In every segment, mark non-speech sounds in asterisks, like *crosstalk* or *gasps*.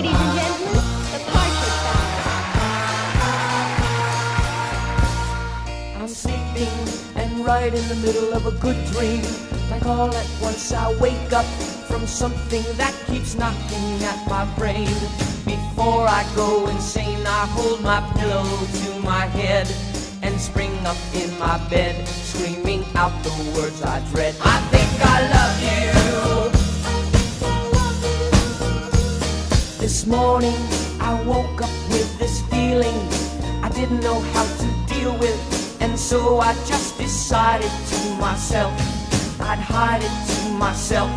Ladies and gentlemen, the I'm sleeping and right in the middle of a good dream. Like all at once I wake up from something that keeps knocking at my brain. Before I go insane, I hold my pillow to my head and spring up in my bed, screaming out the words I dread. I think I love you. This morning I woke up with this feeling I didn't know how to deal with And so I just decided to myself I'd hide it to myself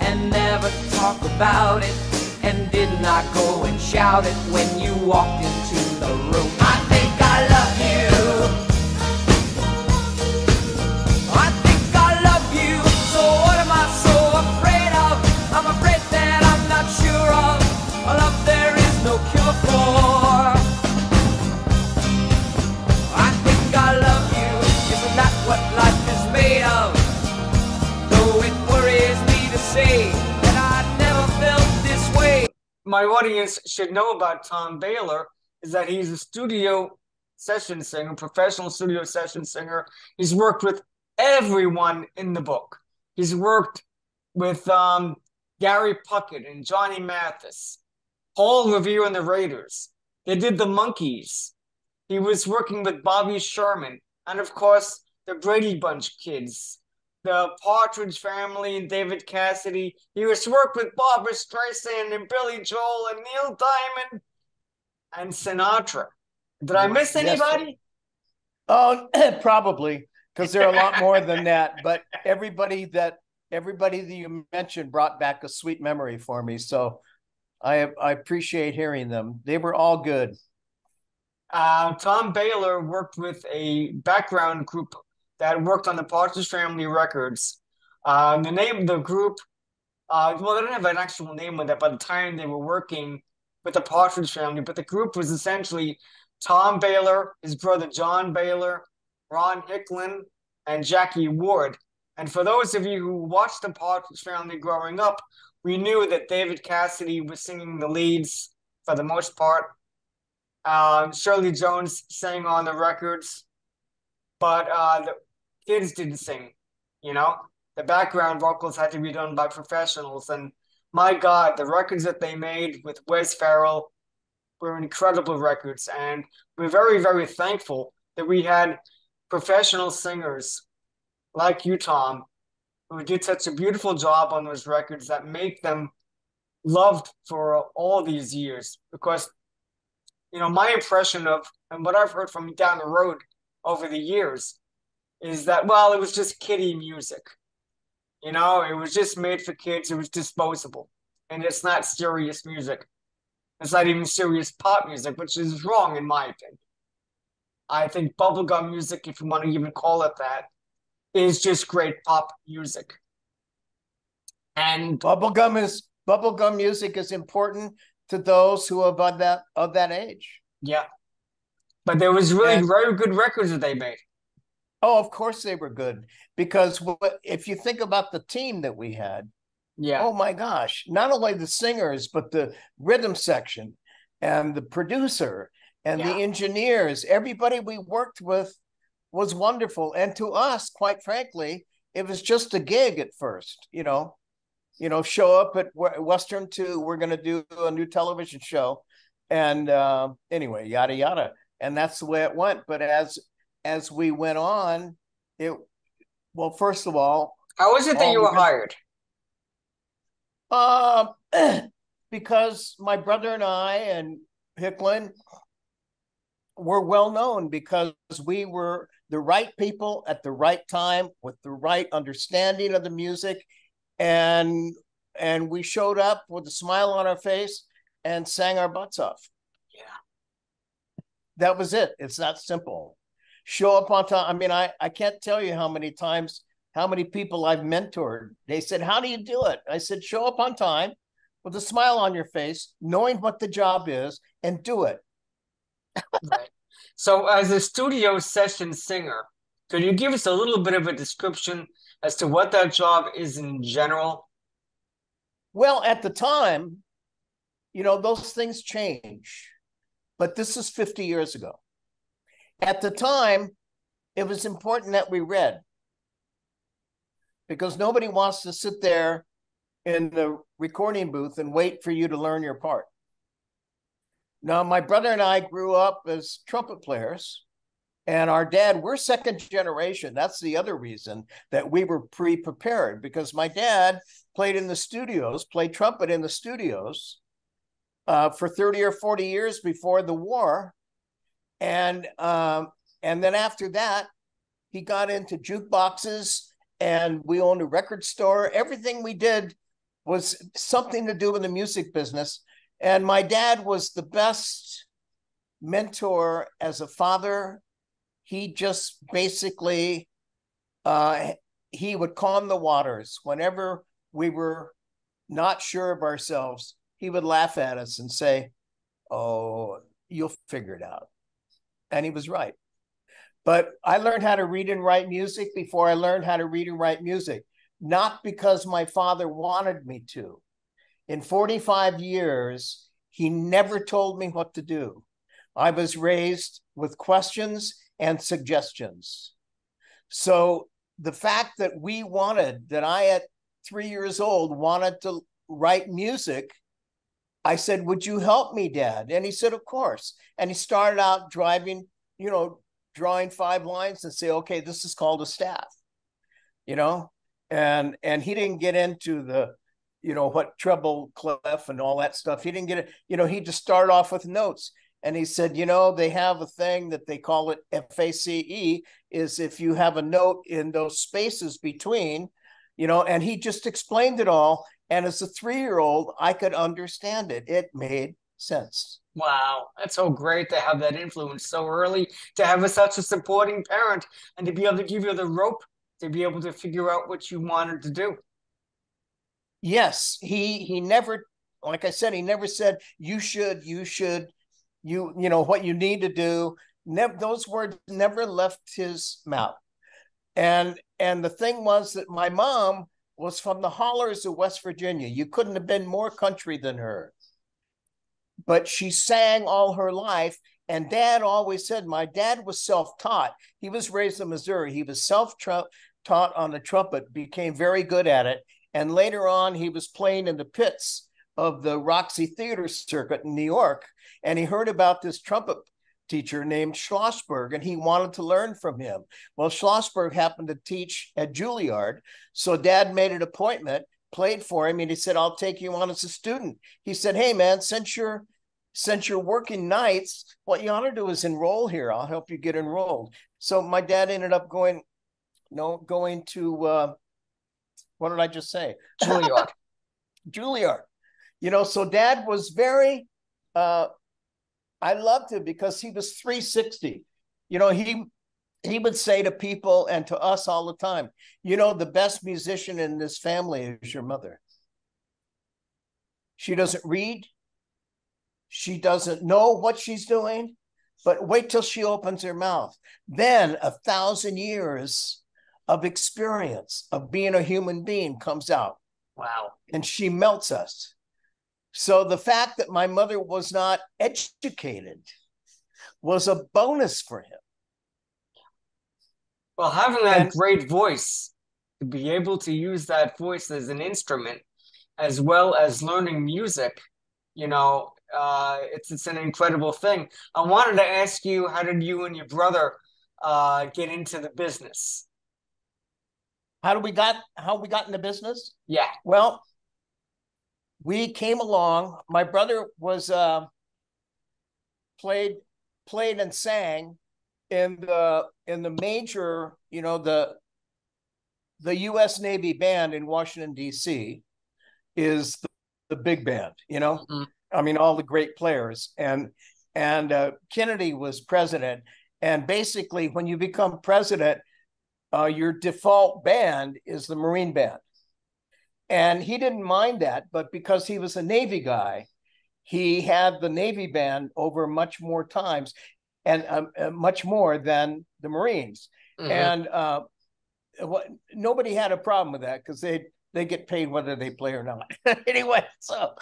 And never talk about it And did not go and shout it When you walked into the room I my audience should know about Tom Baylor is that he's a studio session singer, professional studio session singer. He's worked with everyone in the book. He's worked with um, Gary Puckett and Johnny Mathis, Paul Revere and the Raiders. They did the Monkees. He was working with Bobby Sherman and, of course, the Brady Bunch kids the Partridge Family and David Cassidy. He has worked with Barbara Streisand and Billy Joel and Neil Diamond and Sinatra. Did I miss anybody? Yes. Oh, uh, *clears throat* probably because there are a lot more than *laughs* that. But everybody that everybody that you mentioned brought back a sweet memory for me. So I I appreciate hearing them. They were all good. Uh, Tom Baylor worked with a background group that worked on the Partridge Family Records. Uh, the name, of the group, uh, well, they didn't have an actual name on that by the time they were working with the Partridge Family, but the group was essentially Tom Baylor, his brother John Baylor, Ron Hicklin, and Jackie Ward. And for those of you who watched the Partridge Family growing up, we knew that David Cassidy was singing the leads for the most part. Um, Shirley Jones sang on the records, but uh, the, kids did sing, you know? The background vocals had to be done by professionals. And my God, the records that they made with Wes Farrell were incredible records. And we're very, very thankful that we had professional singers like you, Tom, who did such a beautiful job on those records that make them loved for all these years. Because, you know, my impression of, and what I've heard from down the road over the years, is that well, it was just kiddie music. You know, it was just made for kids. It was disposable, and it's not serious music. It's not even serious pop music, which is wrong in my opinion. I think bubblegum music, if you want to even call it that, is just great pop music. And bubblegum is bubblegum music is important to those who are of that of that age. Yeah. But there was really and, very good records that they made. Oh, of course they were good because if you think about the team that we had, yeah. Oh my gosh! Not only the singers, but the rhythm section, and the producer, and yeah. the engineers. Everybody we worked with was wonderful, and to us, quite frankly, it was just a gig at first. You know, you know, show up at Western Two. We're going to do a new television show, and uh, anyway, yada yada. And that's the way it went. But as as we went on, it well, first of all, how was it that um, you were hired? Um, uh, *clears throat* because my brother and I and Hicklin were well known because we were the right people at the right time with the right understanding of the music and and we showed up with a smile on our face and sang our butts off. Yeah. That was it. It's that simple show up on time. I mean, I, I can't tell you how many times, how many people I've mentored. They said, How do you do it? I said, Show up on time with a smile on your face, knowing what the job is, and do it. So, as a studio session singer, could you give us a little bit of a description as to what that job is in general? Well, at the time, you know, those things change. But this is 50 years ago. At the time, it was important that we read because nobody wants to sit there in the recording booth and wait for you to learn your part. Now, my brother and I grew up as trumpet players, and our dad, we're second generation. That's the other reason that we were pre prepared because my dad played in the studios, played trumpet in the studios uh, for 30 or 40 years before the war and um, and then after that, he got into jukeboxes, and we owned a record store. Everything we did was something to do with the music business. And my dad was the best mentor as a father. He just basically uh, he would calm the waters whenever we were not sure of ourselves. He would laugh at us and say, "Oh, you'll figure it out." and he was right. But I learned how to read and write music before I learned how to read and write music, not because my father wanted me to. In 45 years, he never told me what to do. I was raised with questions and suggestions. So the fact that we wanted, that I at three years old wanted to write music I said, Would you help me, Dad? And he said, Of course. And he started out driving, you know, drawing five lines and say, Okay, this is called a staff, you know? And and he didn't get into the, you know, what treble clef and all that stuff. He didn't get it, you know, he just started off with notes. And he said, you know, they have a thing that they call it FACE, is if you have a note in those spaces between, you know, and he just explained it all. And as a three year old, I could understand it. It made sense. Wow, that's so great to have that influence so early, to have a, such a supporting parent, and to be able to give you the rope to be able to figure out what you wanted to do. Yes, he he never, like I said, he never said you should, you should, you you know what you need to do. Never, those words never left his mouth, and and the thing was that my mom was from the hollers of West Virginia. You couldn't have been more country than her. But she sang all her life. And dad always said, my dad was self taught. He was raised in Missouri. He was self taught on the trumpet, became very good at it. And later on, he was playing in the pits of the Roxy Theater Circuit in New York. And he heard about this trumpet teacher named Schlossberg, and he wanted to learn from him. Well, Schlossberg happened to teach at Juilliard, so dad made an appointment, played for him, and he said, I'll take you on as a student. He said, Hey, man, since you're since you're working nights, what you ought to do is enroll here. I'll help you get enrolled. So my dad ended up going, no, going to uh, what did I just say? Juilliard. *laughs* Juilliard. You know, so dad was very uh, I loved him because he was 360. You know, he he would say to people and to us all the time, you know, the best musician in this family is your mother. She doesn't read. She doesn't know what she's doing, but wait till she opens her mouth. Then a thousand years of experience of being a human being comes out. Wow. And she melts us. So the fact that my mother was not educated was a bonus for him. Well, having that and, great voice, to be able to use that voice as an instrument, as well as learning music, you know, uh, it's it's an incredible thing. I wanted to ask you, how did you and your brother uh, get into the business? How do we got how we got in the business? Yeah. Well, we came along. My brother was uh, played played and sang in the in the major, you know, the the U.S. Navy band in Washington D.C. is the, the big band. You know, mm-hmm. I mean, all the great players and and uh, Kennedy was president. And basically, when you become president, uh, your default band is the Marine Band. And he didn't mind that, but because he was a Navy guy, he had the Navy band over much more times and um, uh, much more than the Marines. Mm-hmm. And uh, nobody had a problem with that because they they get paid whether they play or not. *laughs* anyway, so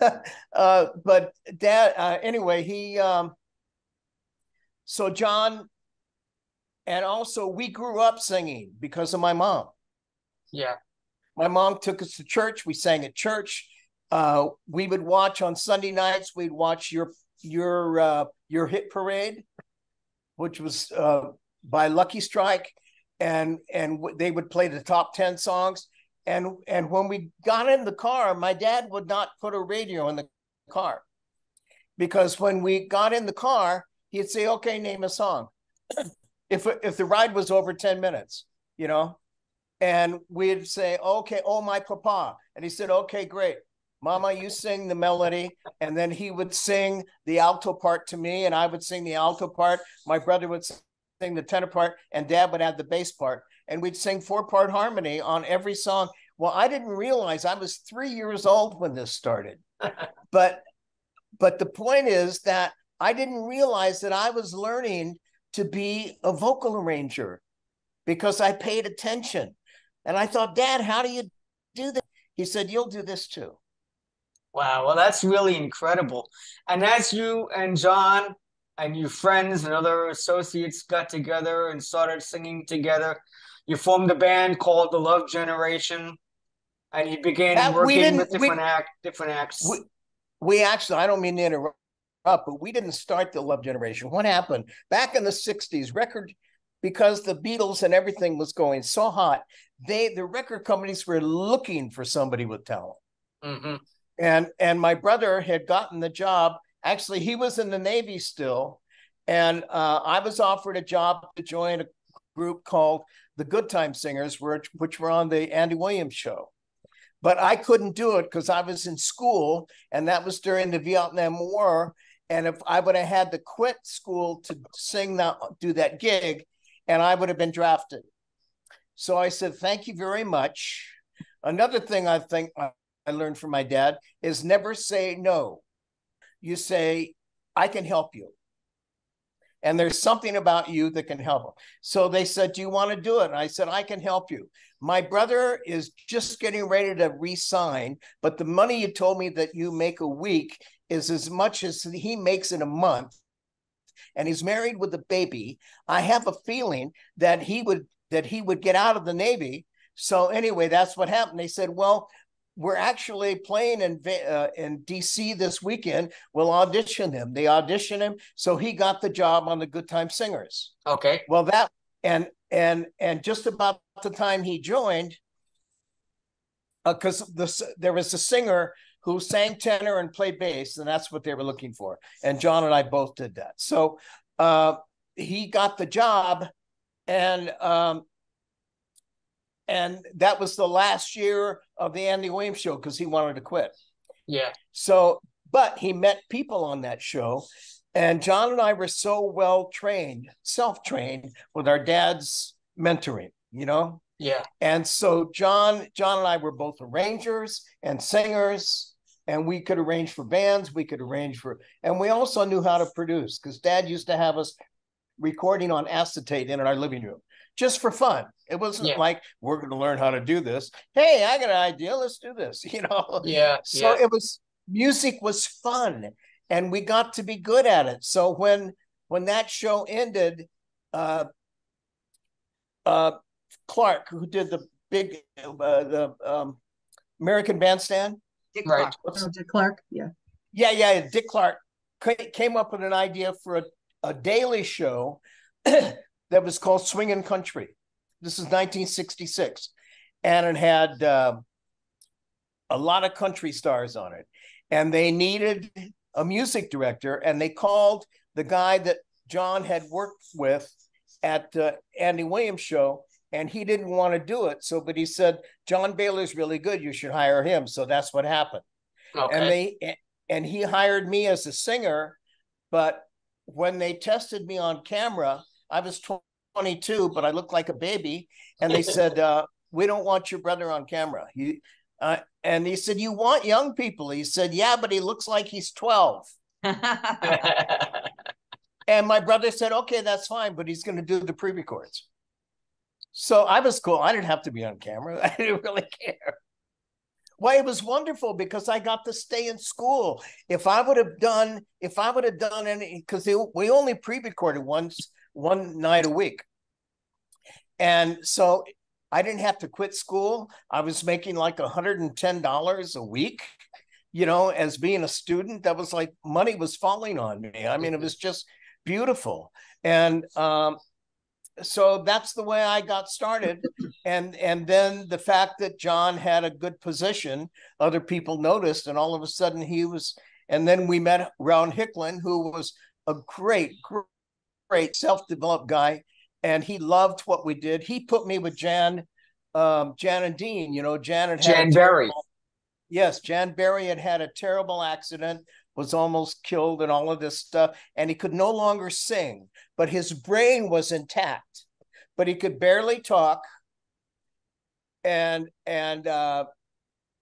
*laughs* uh, but dad. Uh, anyway, he um, so John, and also we grew up singing because of my mom. Yeah. My mom took us to church. We sang at church. Uh, we would watch on Sunday nights. We'd watch your your uh, your hit parade, which was uh, by Lucky Strike, and and w- they would play the top ten songs. And and when we got in the car, my dad would not put a radio in the car, because when we got in the car, he'd say, "Okay, name a song." *clears throat* if if the ride was over ten minutes, you know, and we'd say, okay, oh, my papa. And he said, okay, great. Mama, you sing the melody. And then he would sing the alto part to me, and I would sing the alto part. My brother would sing the tenor part, and dad would add the bass part. And we'd sing four part harmony on every song. Well, I didn't realize I was three years old when this started. *laughs* but but the point is that I didn't realize that I was learning to be a vocal arranger because I paid attention and I thought, Dad, how do you do that? He said, You'll do this too. Wow. Well, that's really incredible. And as you and John and your friends and other associates got together and started singing together, you formed a band called the Love Generation and you began that, working with different, we, act, different acts. We, we actually, I don't mean to interrupt but we didn't start the Love Generation. What happened back in the 60s? Record because the Beatles and everything was going so hot, they the record companies were looking for somebody with talent. Mm-hmm. And and my brother had gotten the job. Actually, he was in the Navy still, and uh, I was offered a job to join a group called the Good Time Singers, which which were on the Andy Williams show. But I couldn't do it because I was in school, and that was during the Vietnam War. And if I would have had to quit school to sing that, do that gig, and I would have been drafted. So I said, thank you very much. Another thing I think I learned from my dad is never say no. You say, I can help you. And there's something about you that can help. Them. So they said, Do you want to do it? And I said, I can help you. My brother is just getting ready to resign, but the money you told me that you make a week is as much as he makes in a month and he's married with a baby. I have a feeling that he would that he would get out of the Navy. So anyway, that's what happened. They said, well, we're actually playing in uh, in DC this weekend. We'll audition him. They audition him, so he got the job on the Good Time Singers. Okay. Well, that and and and just about the time he joined, because uh, the, there was a singer who sang tenor and played bass, and that's what they were looking for. And John and I both did that. So uh, he got the job, and um, and that was the last year of the Andy Williams show because he wanted to quit. Yeah. So, but he met people on that show, and John and I were so well trained, self trained with our dad's mentoring, you know? Yeah. And so John, John and I were both arrangers and singers and we could arrange for bands we could arrange for and we also knew how to produce because dad used to have us recording on acetate in our living room just for fun it wasn't yeah. like we're going to learn how to do this hey i got an idea let's do this *laughs* you know yeah so yeah. it was music was fun and we got to be good at it so when when that show ended uh uh clark who did the big uh, the um, american bandstand Dick right. Clark. Oh, Dick Clark. Yeah. Yeah, yeah. Dick Clark came up with an idea for a, a daily show *clears throat* that was called Swingin' Country. This is 1966, and it had uh, a lot of country stars on it. And they needed a music director, and they called the guy that John had worked with at the uh, Andy Williams show and he didn't want to do it. So, but he said, John Baylor's really good. You should hire him. So that's what happened. Okay. And they and he hired me as a singer, but when they tested me on camera, I was 22, but I looked like a baby. And they *laughs* said, uh, "We don't want your brother on camera." He, uh, and he said, "You want young people?" He said, "Yeah, but he looks like he's 12." *laughs* and my brother said, "Okay, that's fine, but he's going to do the pre-records." So I was cool. I didn't have to be on camera. *laughs* I didn't really care. Why it was wonderful because I got to stay in school. If I would have done, if I would have done any, because we only pre-recorded once, one night a week, and so I didn't have to quit school. I was making like $110 a week, you know, as being a student. That was like money was falling on me. I mean, it was just beautiful. And um, so that's the way I got started. And and then the fact that John had a good position, other people noticed, and all of a sudden he was. And then we met Ron Hicklin, who was a great, great, great self-developed guy, and he loved what we did. He put me with Jan, um, Jan and Dean. You know, Jan had Jan Barry. Yes, Jan Barry had had a terrible accident was almost killed and all of this stuff. And he could no longer sing, but his brain was intact, but he could barely talk. And, and, uh,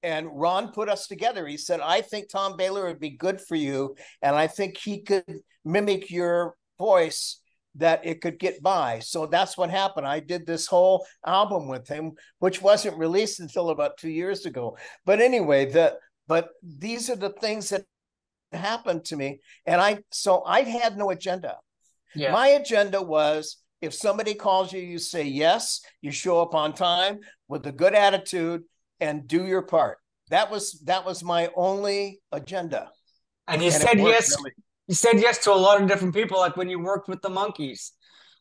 and Ron put us together. He said, I think Tom Baylor would be good for you. And I think he could mimic your voice that it could get by. So that's what happened. I did this whole album with him, which wasn't released until about two years ago. But anyway, the but these are the things that happened to me. And I, so I had no agenda. Yeah. My agenda was if somebody calls you, you say yes, you show up on time with a good attitude and do your part. That was that was my only agenda. And you and said yes. Really. You said yes to a lot of different people, like when you worked with the monkeys.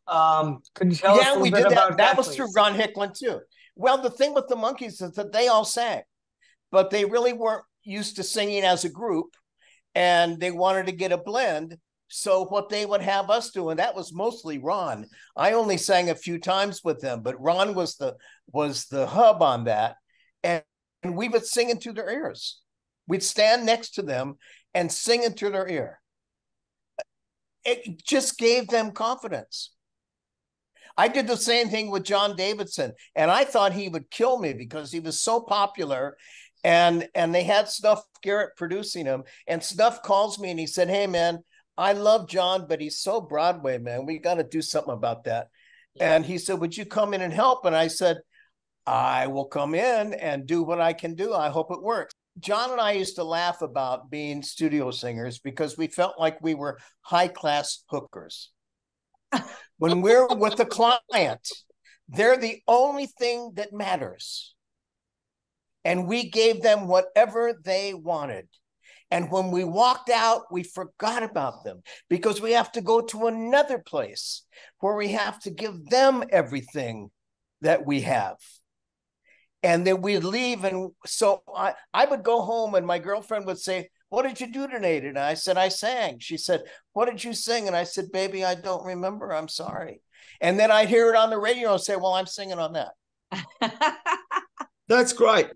Um, could you tell yeah, us a we did that. that? That, was through Ron Hicklin too. Well, the thing with the monkeys is that they all sang, but they really weren't used to singing as a group and they wanted to get a blend. So what they would have us do, and that was mostly Ron. I only sang a few times with them, but Ron was the was the hub on that, and, and we would sing into their ears. We'd stand next to them and sing into their ear. It just gave them confidence. I did the same thing with John Davidson, and I thought he would kill me because he was so popular and and they had Snuff Garrett producing them. And Snuff calls me and he said, "Hey man, I love John, but he's so Broadway man. We got to do something about that." Yeah. And he said, "Would you come in and help?" And I said, "I will come in and do what I can do. I hope it works." John and I used to laugh about being studio singers because we felt like we were high class hookers. when we're with a client, they're the only thing that matters and we gave them whatever they wanted. And when we walked out, we forgot about them because we have to go to another place where we have to give them everything that we have. And then we leave. And so I, I would go home, and my girlfriend would say, What did you do tonight? And I said, I sang. She said, What did you sing? And I said, Baby, I don't remember. I'm sorry. And then I'd hear it on the radio and say, Well, I'm singing on that. *laughs* That's great.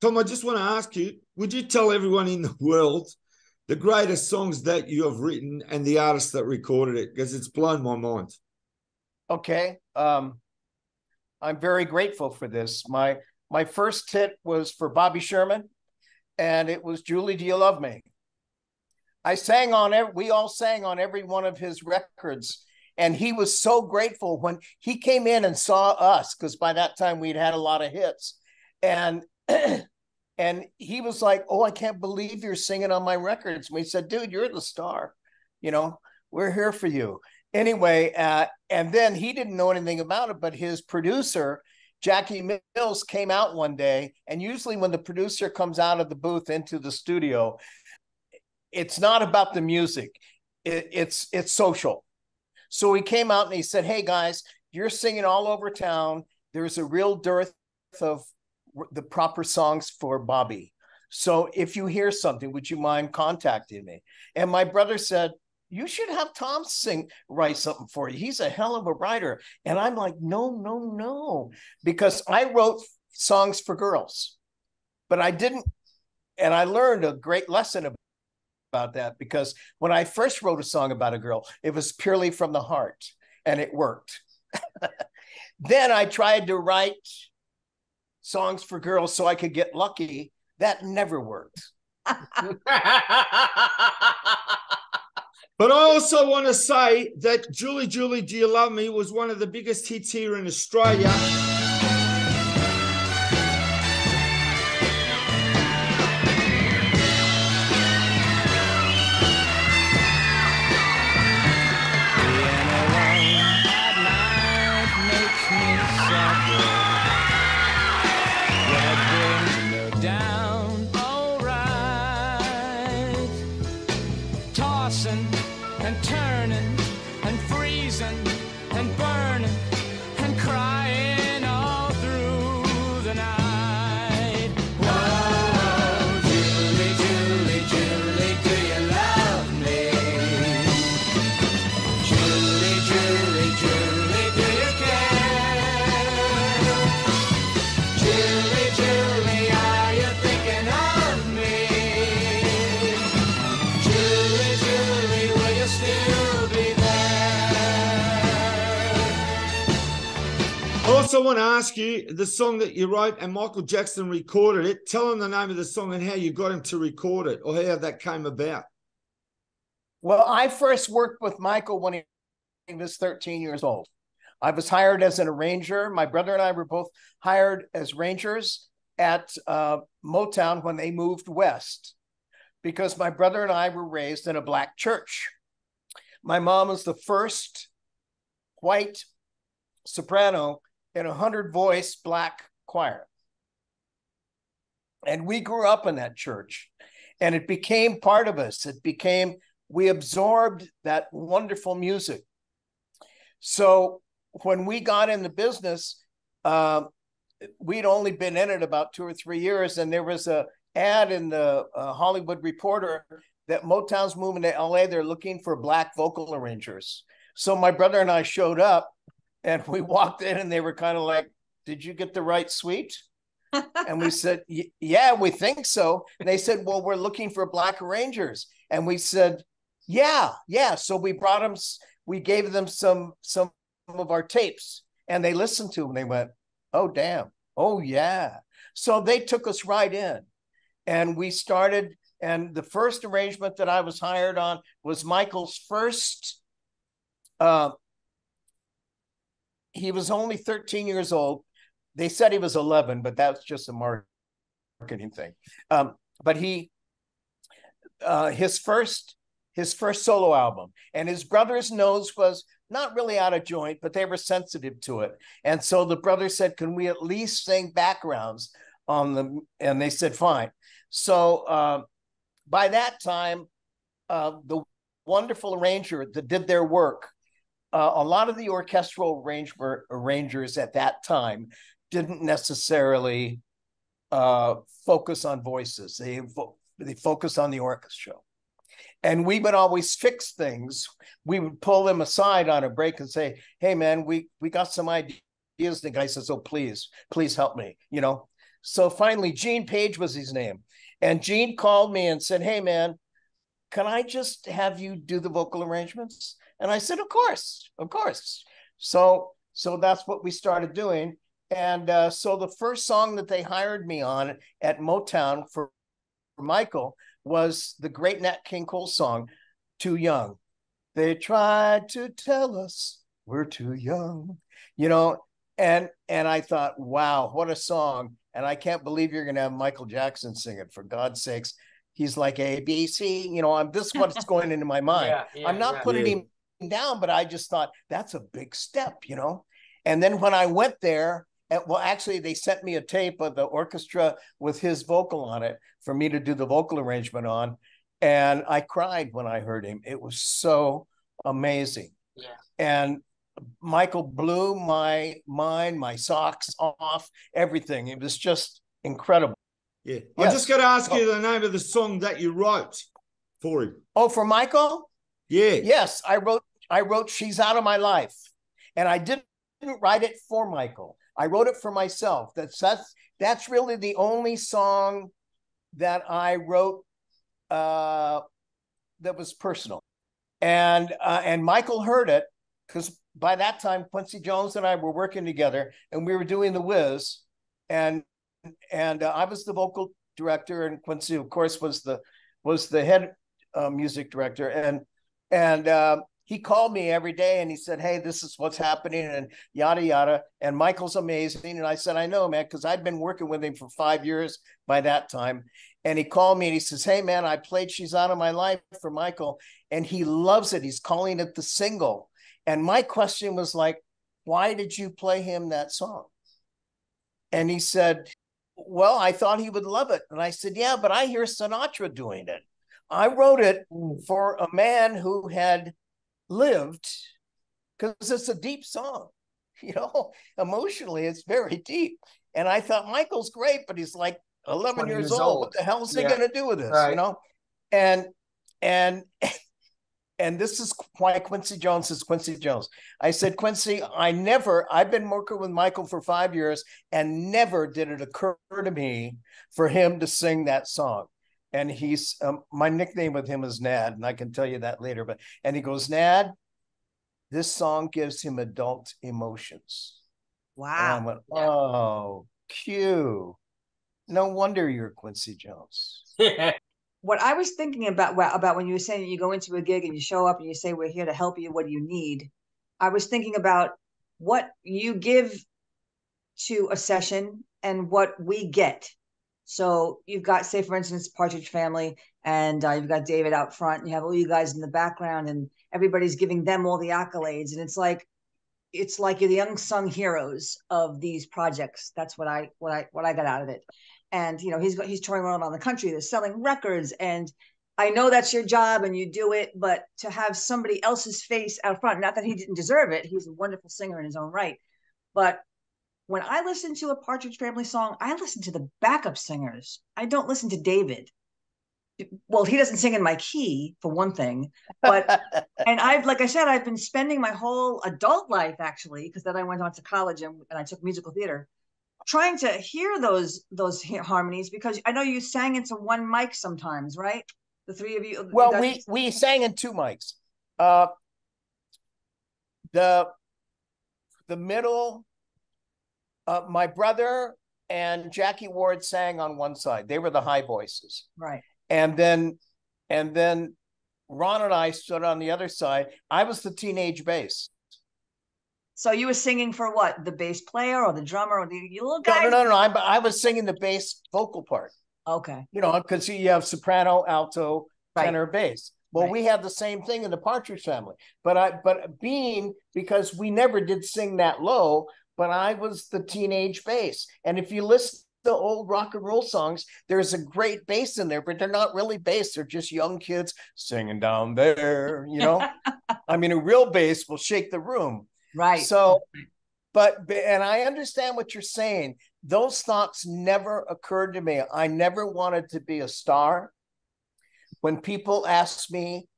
Tom, I just want to ask you would you tell everyone in the world the greatest songs that you have written and the artist that recorded it? Because it's blown my mind. Okay. Um, I'm very grateful for this. My my first hit was for Bobby Sherman, and it was Julie, Do You Love Me? I sang on every, we all sang on every one of his records. And he was so grateful when he came in and saw us, because by that time we'd had a lot of hits. And *clears throat* and he was like, "Oh, I can't believe you're singing on my records." And we said, "Dude, you're the star. You know, we're here for you." Anyway, uh, and then he didn't know anything about it, but his producer Jackie Mills came out one day, and usually when the producer comes out of the booth into the studio, it's not about the music; it, it's it's social. So he came out and he said, "Hey guys, you're singing all over town. There's a real dearth of the proper songs for Bobby. So if you hear something, would you mind contacting me? And my brother said, you should have Tom sing, write something for you. He's a hell of a writer. And I'm like, no, no, no, because I wrote songs for girls, but I didn't. And I learned a great lesson about that because when I first wrote a song about a girl, it was purely from the heart and it worked. *laughs* then I tried to write songs for girls so I could get lucky. That never worked. *laughs* but I also want to say that Julie, Julie, Do You Love Me was one of the biggest hits here in Australia. someone ask you the song that you wrote and Michael Jackson recorded it, tell them the name of the song and how you got him to record it or how that came about. Well, I first worked with Michael when he was 13 years old. I was hired as an arranger. My brother and I were both hired as rangers at uh, Motown when they moved west because my brother and I were raised in a black church. My mom was the first white soprano in a hundred voice black choir. And we grew up in that church and it became part of us. It became, we absorbed that wonderful music. So when we got in the business, uh, we'd only been in it about two or three years, and there was a ad in the uh, Hollywood Reporter that Motown's moving to LA. They're looking for black vocal arrangers. So my brother and I showed up, and we walked in and they were kind of like, "Did you get the right suite?" and we *laughs* said, "Yeah, we think so." And they said, "Well, we're looking for black arrangers," and we said, "Yeah, yeah." So we brought them, we gave them some some of our tapes, and they listened to them. They went, "Oh, damn! Oh, yeah!" So they took us right in, and we started. And the first arrangement that I was hired on was Michael's first uh, he was only 13 years old. They said he was 11, but that's just a marketing thing. Um, but he, uh, his first his first solo album. And his brother's nose was not really out of joint, but they were sensitive to it. And so the brother said, Can we at least sing backgrounds on the? And they said, Fine. So uh, by that time, uh, the wonderful arranger that did their work uh, a lot of the orchestral arranger, arrangers at that time didn't necessarily uh, focus on voices. They they focused on the orchestra, and we would always fix things. We would pull them aside on a break and say, "Hey, man, we we got some ideas." And the guy says, "Oh, please, please help me," you know. So finally, Gene Page was his name, and Gene called me and said, "Hey, man." Can I just have you do the vocal arrangements? And I said, of course, of course. So so that's what we started doing. And uh, so the first song that they hired me on at Motown for, for Michael was the great Nat King Cole song, Too Young. They tried to tell us we're too young, you know, and and I thought, wow, what a song. And I can't believe you're gonna have Michael Jackson sing it for God's sakes. He's like A B C, you know, I'm this what's *laughs* going into my mind. Yeah, yeah, I'm not yeah, putting him down, but I just thought that's a big step, you know. And then when I went there, well, actually, they sent me a tape of the orchestra with his vocal on it for me to do the vocal arrangement on, and I cried when I heard him. It was so amazing. Yeah. And Michael blew my mind, my socks off, everything. It was just incredible. Yeah. Yes. I'm just going to ask oh. you the name of the song that you wrote for him. Oh, for Michael? Yeah. Yes, I wrote I wrote She's Out of My Life. And I didn't write it for Michael. I wrote it for myself. That's that's that's really the only song that I wrote uh, that was personal. And uh, and Michael heard it because by that time Quincy Jones and I were working together and we were doing The Whiz, and and uh, I was the vocal director and Quincy, of course, was the was the head uh, music director and and uh, he called me every day and he said, Hey, this is what's happening and yada, yada. And Michael's amazing. And I said, I know, man, because I'd been working with him for five years by that time. And he called me and he says, Hey, man, I played She's Out of My Life for Michael. And he loves it. He's calling it the single. And my question was like, Why did you play him that song? And he said, Well, I thought he would love it. And I said, Yeah, but I hear Sinatra doing it. I wrote it hmm. for a man who had lived, because it's a deep song. *laughs* You know, emotionally, it's very deep. And I thought Michael's great, but he's like 11 years, years old. old. What the hell is yeah. he going to do with this? Right. You know, and and *laughs* and this is why Quincy Jones is Quincy Jones. I said, Quincy, I never, I've been working with Michael for five years, and never did it occur to me for him to sing that song and he's um, my nickname with him is Nad, and I can tell you that later. But and he goes, Nad, this song gives him adult emotions. Wow! And I went, oh, Q. No wonder you're Quincy Jones. *laughs* what I was thinking about about when you were saying you go into a gig and you show up and you say we're here to help you. What do you need? I was thinking about what you give to a session and what we get so you've got, say, for instance, Partridge Family, and uh, you've got David out front, and you have all you guys in the background, and everybody's giving them all the accolades, and it's like, it's like you're the unsung heroes of these projects. That's what I what I what I got out of it. And you know, he's he's touring around the country. They're selling records, and I know that's your job and you do it, but to have somebody else's face out front, not that he didn't deserve it, hes a wonderful singer in his own right, but when I listen to a Partridge Family song, I listen to the backup singers. I don't listen to David. Well, he doesn't sing in my key for one thing, but *laughs* and I've like I said, I've been spending my whole adult life actually, because then I went on to college and, and I took musical theater, trying to hear those those harmonies because I know you sang into one mic sometimes, right? The three of you. Uh, well, we we sang in two mics. Uh, the the middle uh, my brother and Jackie Ward sang on one side. They were the high voices. Right. And then and then Ron and I stood on the other side. I was the teenage bass. So you were singing for what? The bass player or the drummer or the little guy? No, no, no, no. I'm, I was singing the bass vocal part. Okay. You know, because you have uh, soprano, alto, right. tenor, bass. Well, right. we had the same thing in the Partridge Family, but I, but being because we never did sing that low, but I was the teenage bass. And if you listen to old rock and roll songs, there's a great bass in there, but they're not really bass. They're just young kids singing down there, you know? *laughs* I mean, a real bass will shake the room. Right. So, but, and I understand what you're saying. Those thoughts never occurred to me. I never wanted to be a star. When people ask me,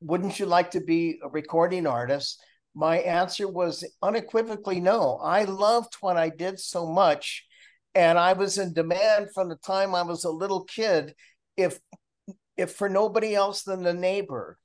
wouldn't you like to be a recording artist? my answer was unequivocally no. I loved what I did so much, and I was in demand from the time I was a little kid, if if for nobody else than the neighbor.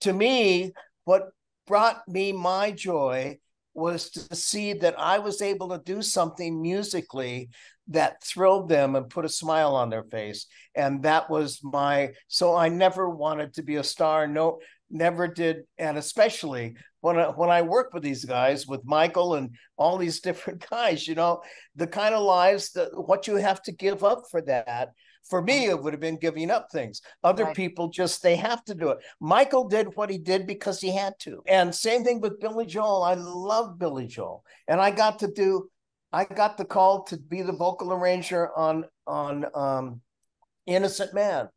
To me, what brought me my joy was to see that I was able to do something musically that thrilled them and put a smile on their face. And that was my so I never wanted to be a star. No, never did, and especially when I, when I work with these guys, with Michael and all these different *laughs* guys, you know, the kind of lives that what you have to give up for that. For me, it would have been giving up things. Other right. people just they have to do it. Michael did what he did because he had to. And same thing with Billy Joel. I love Billy Joel, and I got to do. I got the call to be the vocal arranger on on um, Innocent Man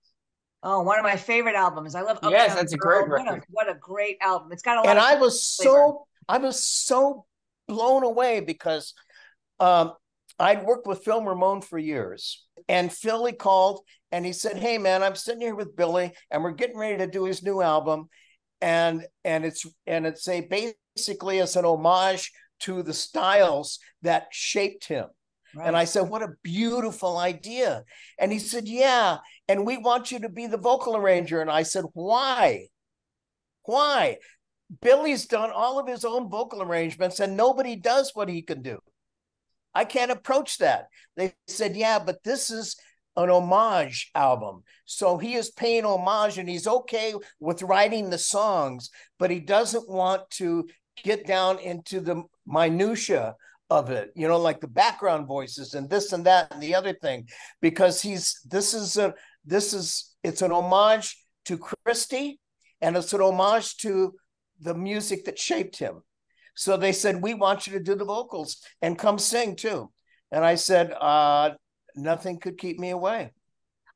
Oh, one of my favorite albums. I love. Uptown yes, that's Girl. a great record. What a, what a, great album! It's got a lot. And I was so I was so blown away because um, I'd worked with Phil Ramone for years, and Philly called and he said, "Hey, man, I'm sitting here with Billy, and we're getting ready to do his new album, and and it's and it's a basically it's an homage to the styles that shaped him." Right. And I said, What a beautiful idea. And he said, Yeah. And we want you to be the vocal arranger. And I said, Why? Why? Billy's done all of his own vocal arrangements and nobody does what he can do. I can't approach that. They said, Yeah, but this is an homage album. So he is paying homage and he's okay with writing the songs, but he doesn't want to get down into the minutia of it you know like the background voices and this and that and the other thing because he's this is a this is it's an homage to christie and it's an homage to the music that shaped him so they said we want you to do the vocals and come sing too and i said uh nothing could keep me away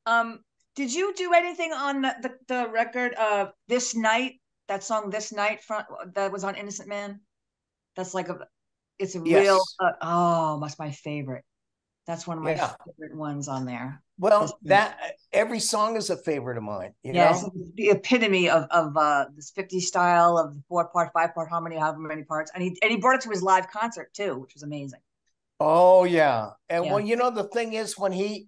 um did you do anything on the, the, the record of this night that song this night from that was on innocent man that's like a it's a yes. real uh, oh, that's my favorite. That's one of my yeah. favorite ones on there. Well, that every song is a favorite of mine. You yeah, know? the epitome of of uh, this 50 style of the four part, five part harmony, however many parts, and he and he brought it to his live concert too, which was amazing. Oh yeah, and yeah. well, you know the thing is when he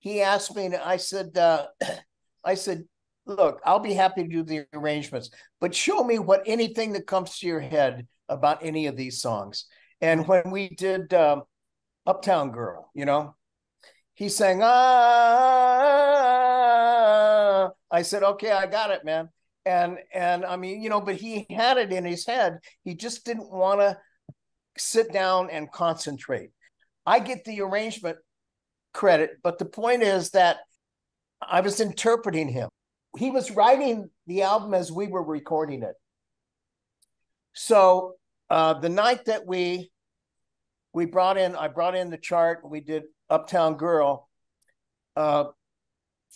he asked me, and I said, uh, *clears throat* I said, look, I'll be happy to do the arrangements, but show me what anything that comes to your head about any of these songs. And when we did um, Uptown Girl, you know, he sang, ah, I said, okay, I got it, man. And, and I mean, you know, but he had it in his head. He just didn't want to sit down and concentrate. I get the arrangement credit, but the point is that I was interpreting him. He was writing the album as we were recording it. So uh, the night that we we brought in I brought in the chart. We did Uptown Girl. Uh,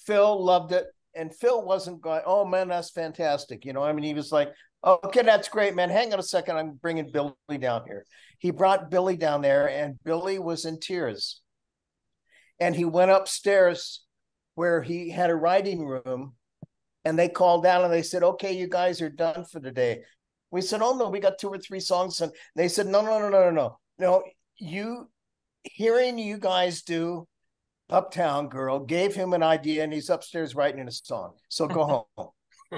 Phil loved it, and Phil wasn't going. Oh man, that's fantastic. You know, I mean, he was like, oh, "Okay, that's great, man. Hang on a second, I'm bringing Billy down here." He brought Billy down there, and Billy was in tears. And he went upstairs where he had a writing room, and they called down and they said, "Okay, you guys are done for the day." We said, "Oh no, we got two or three songs," and they said, no, no, no, no, no." No, you hearing you guys do Uptown Girl gave him an idea, and he's upstairs writing a song. So go *laughs* home.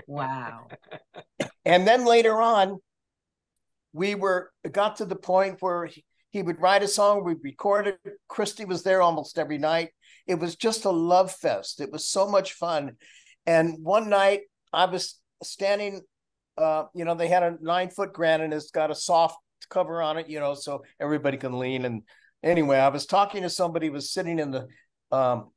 wow. And then later on, we were got to the point where he, he would write a song, we recorded. Christy was there almost every night. It was just a love fest. It was so much fun. And one night I was standing, uh, you know, they had a nine foot granite and it's got a soft cover on it, you know, so everybody can lean. And anyway, I was talking to somebody was sitting in the um,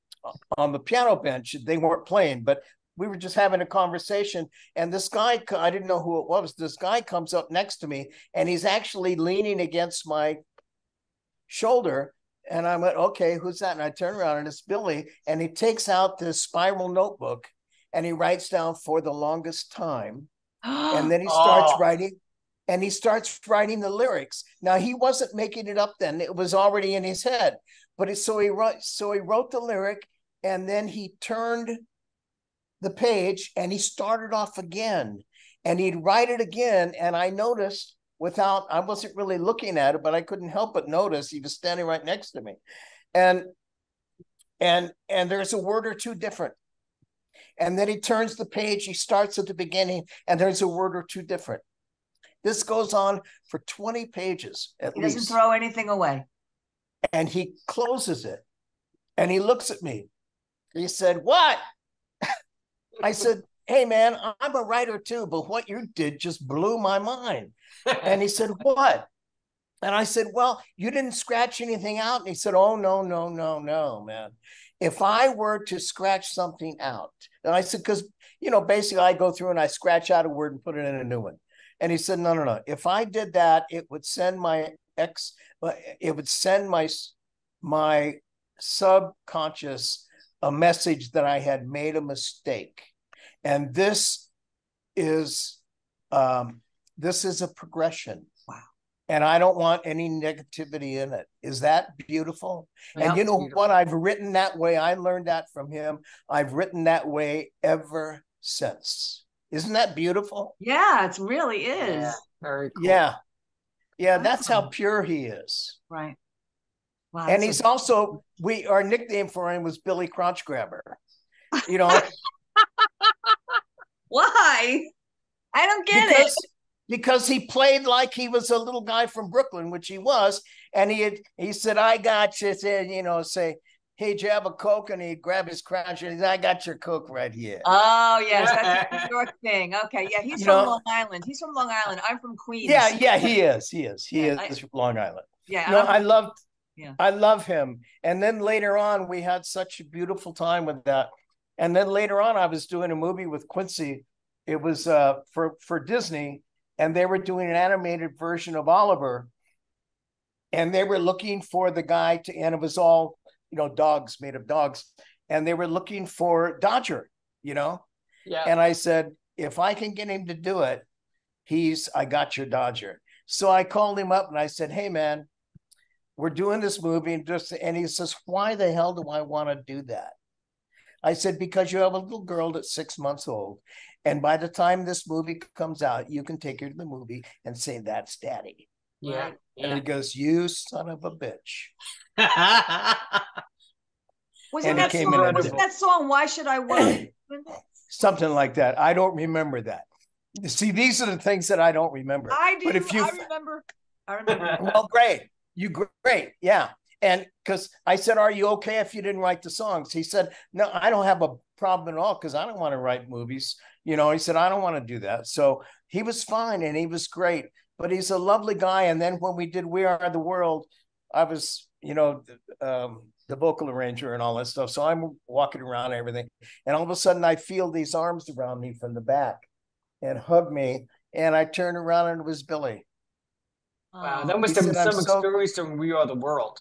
on the piano bench. They weren't playing, but we were just having a conversation and this guy i didn't know who it was this guy comes up next to me and he's actually leaning against my shoulder and i went okay who's that and i turn around and it's billy and he takes out this spiral notebook and he writes down for the longest time *gasps* and then he starts oh. writing and he starts writing the lyrics. Now he wasn't making it up then; it was already in his head. But it, so he wrote, so he wrote the lyric, and then he turned the page and he started off again, and he'd write it again. And I noticed without I wasn't really looking at it, but I couldn't help but notice he was standing right next to me, and and and there's a word or two different. And then he turns the page, he starts at the beginning, and there's a word or two different this goes on for 20 pages at he least. He doesn't throw anything away. And he closes it and he looks at me. He said, What? I said, Hey, man, I'm a writer too, but what you did just blew my mind. and he said, *laughs* What? And I said, Well, you didn't scratch anything out. And he said, Oh, no, no, no, no, man. If I were to scratch something out, and I said, Because, you know, basically I go through and I scratch out a word and put it in a new one. And he said, no, no, no. If I did that, it would send my ex, uh, it would send my my subconscious a message that I had made a mistake. And this is um, this is a progression. Wow. And I don't want any negativity in it. Is that beautiful? and you know beautiful. what? I've written that way. I learned that from him. I've written that way ever since. Isn't that beautiful? Yeah, it really is. Yeah, very cool. Yeah. Yeah, that's how pure he is. Right. Wow, and he's a- also we our nickname for him was Billy Crotch Grabber. You know. *laughs* Why? I don't get because, it. Because he played like he was a little guy from Brooklyn, which he was, and he had, he said, "I got you," said you know, say, hey, do you have a Coke? And he grabbed his crotch and he said, I got your Coke right here. Oh, yes. That's *laughs* your thing. Okay. Yeah. He's you from know? Long Island. He's from Long Island. I'm from Queens. Yeah. Yeah. He *laughs* is. He is. He yeah, is I, from Long Island. Yeah. No, I loved, yeah. I love him. And then later on, we had such a beautiful time with that. And then later on, I was doing a movie with Quincy. It was uh, for, for Disney, and they were doing an animated version of Oliver. And they were looking for the guy to, and it was all you know, dogs made of dogs, and they were looking for Dodger, you know? Yeah. And I said, if I can get him to do it, he's, I got your Dodger. So I called him up and I said, hey, man, we're doing this movie. And, just, and he says, why the hell do I want to do that? I said, because you have a little girl that's six months old. And by the time this movie comes out, you can take her to the movie and say, that's daddy. Yeah. yeah. And he goes, You son of a bitch. *laughs* Wasn't, that song, that song, Why Should I Worry? *clears throat* Something like that. I don't remember that. See, these are the things that I don't remember. I do. But if you, I remember. I remember. *laughs* well, great. You great. Yeah. And because I said, Are you okay if you didn't write the songs? He said, No, I don't have a problem at all because I don't want to write movies. You know, he said, I don't want to do that. So he was fine and he was great but he's a lovely guy. And then when we did We Are the World, I was, you know, um, the vocal arranger and all that stuff. So I'm walking around and everything. And all of a sudden, I feel these arms around me from the back and hug me. And I turn around and it was Billy. Wow, that must he have been some so... experience from We Are the World.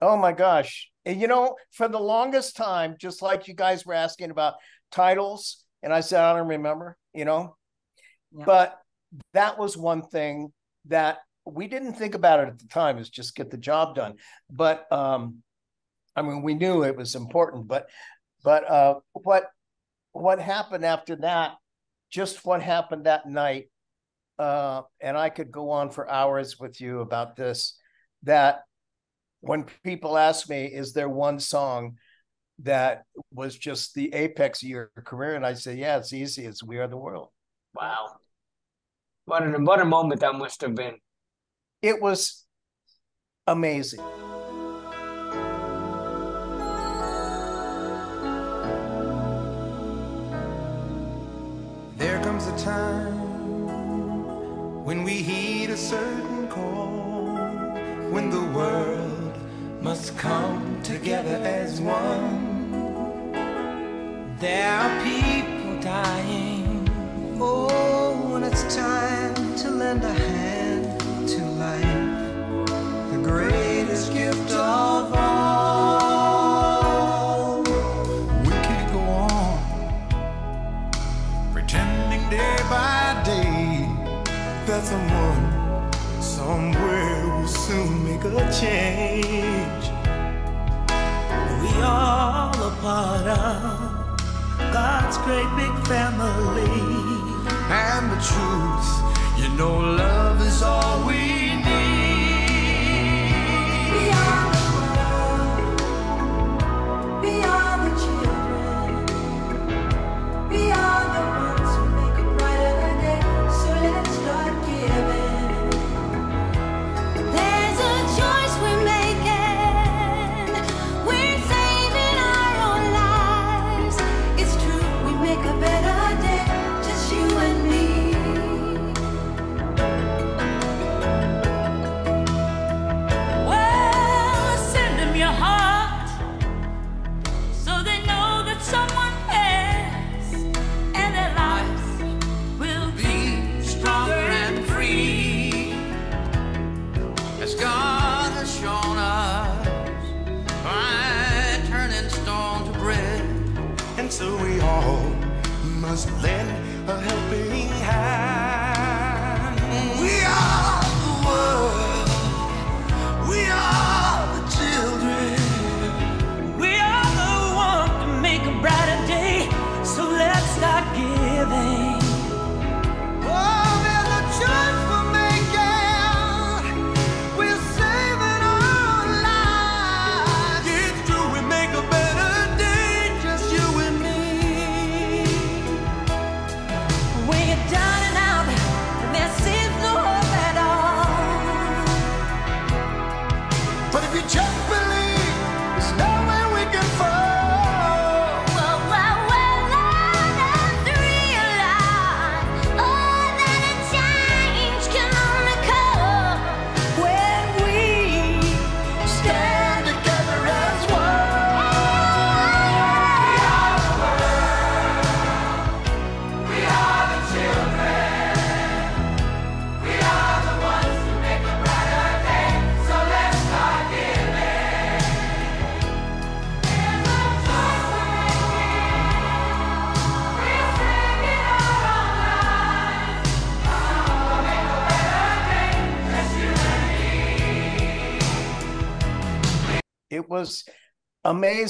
Oh my gosh. And you know, for the longest time, just like you guys were asking about titles, and I said, I don't remember, you know, yeah. but that was one thing that we didn't think about it at the time is just get the job done but um i mean we knew it was important but but uh what what happened after that just what happened that night uh and i could go on for hours with you about this that when people ask me is there one song that was just the apex of your career and i say yeah it's easy it's we are the world wow what a, what a moment that must have been. It was amazing. There comes a time when we heed a certain call, when the world must come together as one. There are people dying. Oh when it's time to lend a hand to life, the greatest gift of all. We can't go on pretending day by day that someone somewhere will soon make a change. We are all a part of God's great big family and the truth. You know, love is all we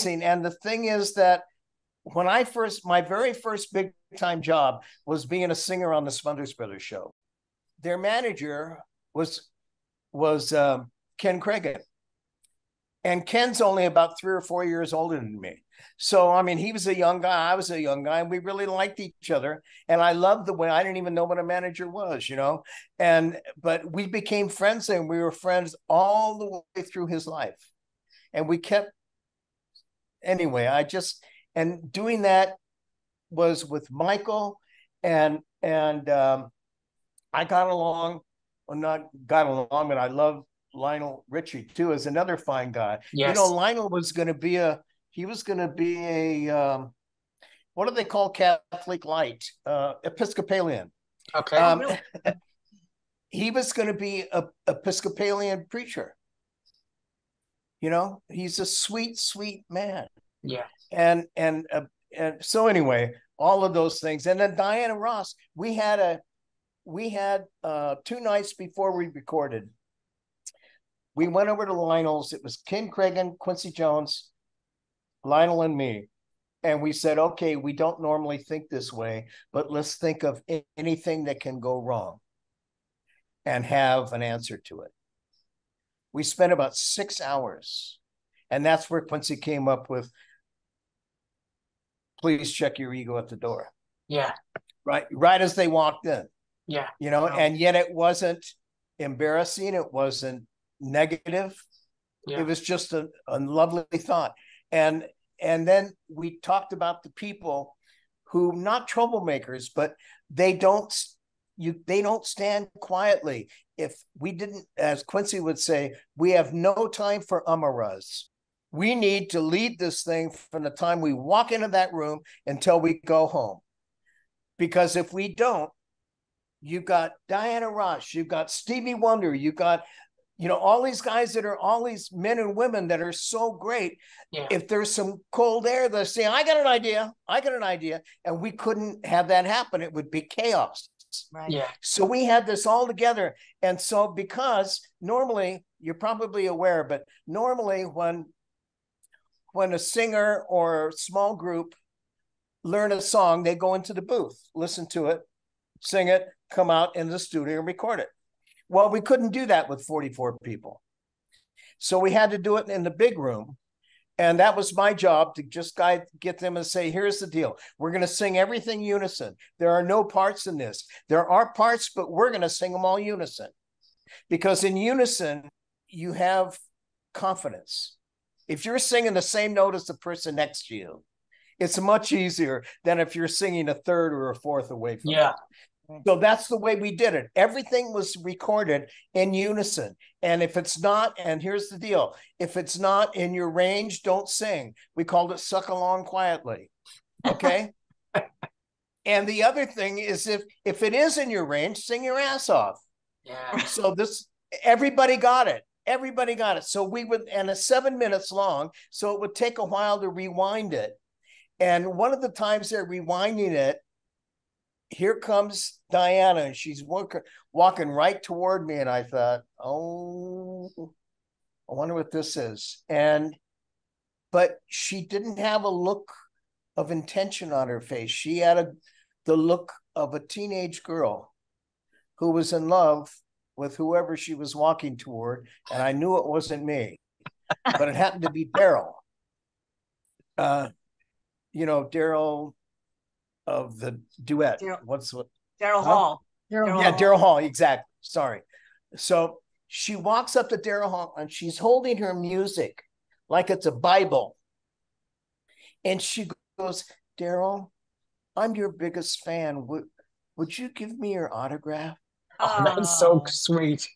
amazing. And the thing is that when I first, my very first big time job was being a singer on the Smulders Brothers show. Their manager was was uh, Ken Cragen, and Ken's only about three or four years older than me. So I mean, he was a young guy, I was a young guy, and we really liked each other. And I loved the way I didn't even know what a manager was, you know. And but we became friends, and we were friends all the way through his life, and we kept anyway, I just and doing that was with Michael, and and um, I got along, or not got along, and I love Lionel Richie too as another fine guy. Yes. You know, Lionel was going to be a he was going to be a um, what do they call Catholic light uh, Episcopalian. Okay. Um, oh, *laughs* he was going to be a Episcopalian preacher. You know, he's a sweet, sweet man. Yeah. And and uh, and so anyway, all of those things, and then Diana Ross. We had a we had uh, two nights before we recorded. We went over to Lionel's. It was Ken and Quincy Jones, Lionel, and me. And we said, okay, we don't normally think this way, but let's think of anything that can go wrong and have an answer to it we spent about six hours. And that's where Quincy came up with please check your ego at the door. Yeah. Right. Right as they walked in. Yeah. You know, and yet it wasn't embarrassing. It wasn't negative. Yeah. It was just a, a lovely thought. And and then we talked about the people who not troublemakers, but they don't you they don't stand quietly if we didn't as quincy would say we have no time for amaras we need to lead this thing from the time we walk into that room until we go home because if we don't you've got diana ross you've got stevie wonder you've got you know all these guys that are all these men and women that are so great yeah. if there's some cold air they're saying i got an idea i got an idea and we couldn't have that happen it would be chaos Right. Yeah. So we had this all together. And so because normally you're probably aware, but normally when when a singer or small group learn a song, they go into the booth, listen to it, sing it, come out in the studio and record it. Well, we couldn't do that with 44 people. So we had to do it in the big room and that was my job to just guide, get them and say, here's the deal. We're going to sing everything unison. There are no parts in this. There are parts, but we're going to sing them all unison. Because in unison, you have confidence. If you're singing the same note as the person next to you, it's much easier than if you're singing a third or a fourth away from yeah. So that's the way we did it. Everything was recorded in unison. And if it's not, and here's the deal if it's not in your range, don't sing. We called it suck along quietly. Okay. *laughs* and the other thing is if if it is in your range, sing your ass off. Yeah. *laughs* So this everybody got it. Everybody got it. So we would, and it's seven minutes long. So it would take a while to rewind it. And one of the times they're rewinding it, here comes Diana, she's walk, walking right toward me. And I thought, oh, I wonder what this is. And, but she didn't have a look of intention on her face. She had a, the look of a teenage girl who was in love with whoever she was walking toward. And I knew it wasn't me, but it happened to be Daryl. Uh, you know, Daryl of the duet. What's what? Daryl huh? Hall. yeah, Daryl Hall. Exactly. Sorry. So she walks up to Daryl Hall and she's holding her music like it's a Bible. And she goes, Daryl, I'm your biggest fan. Would, would you give me your autograph? Oh, that's so sweet.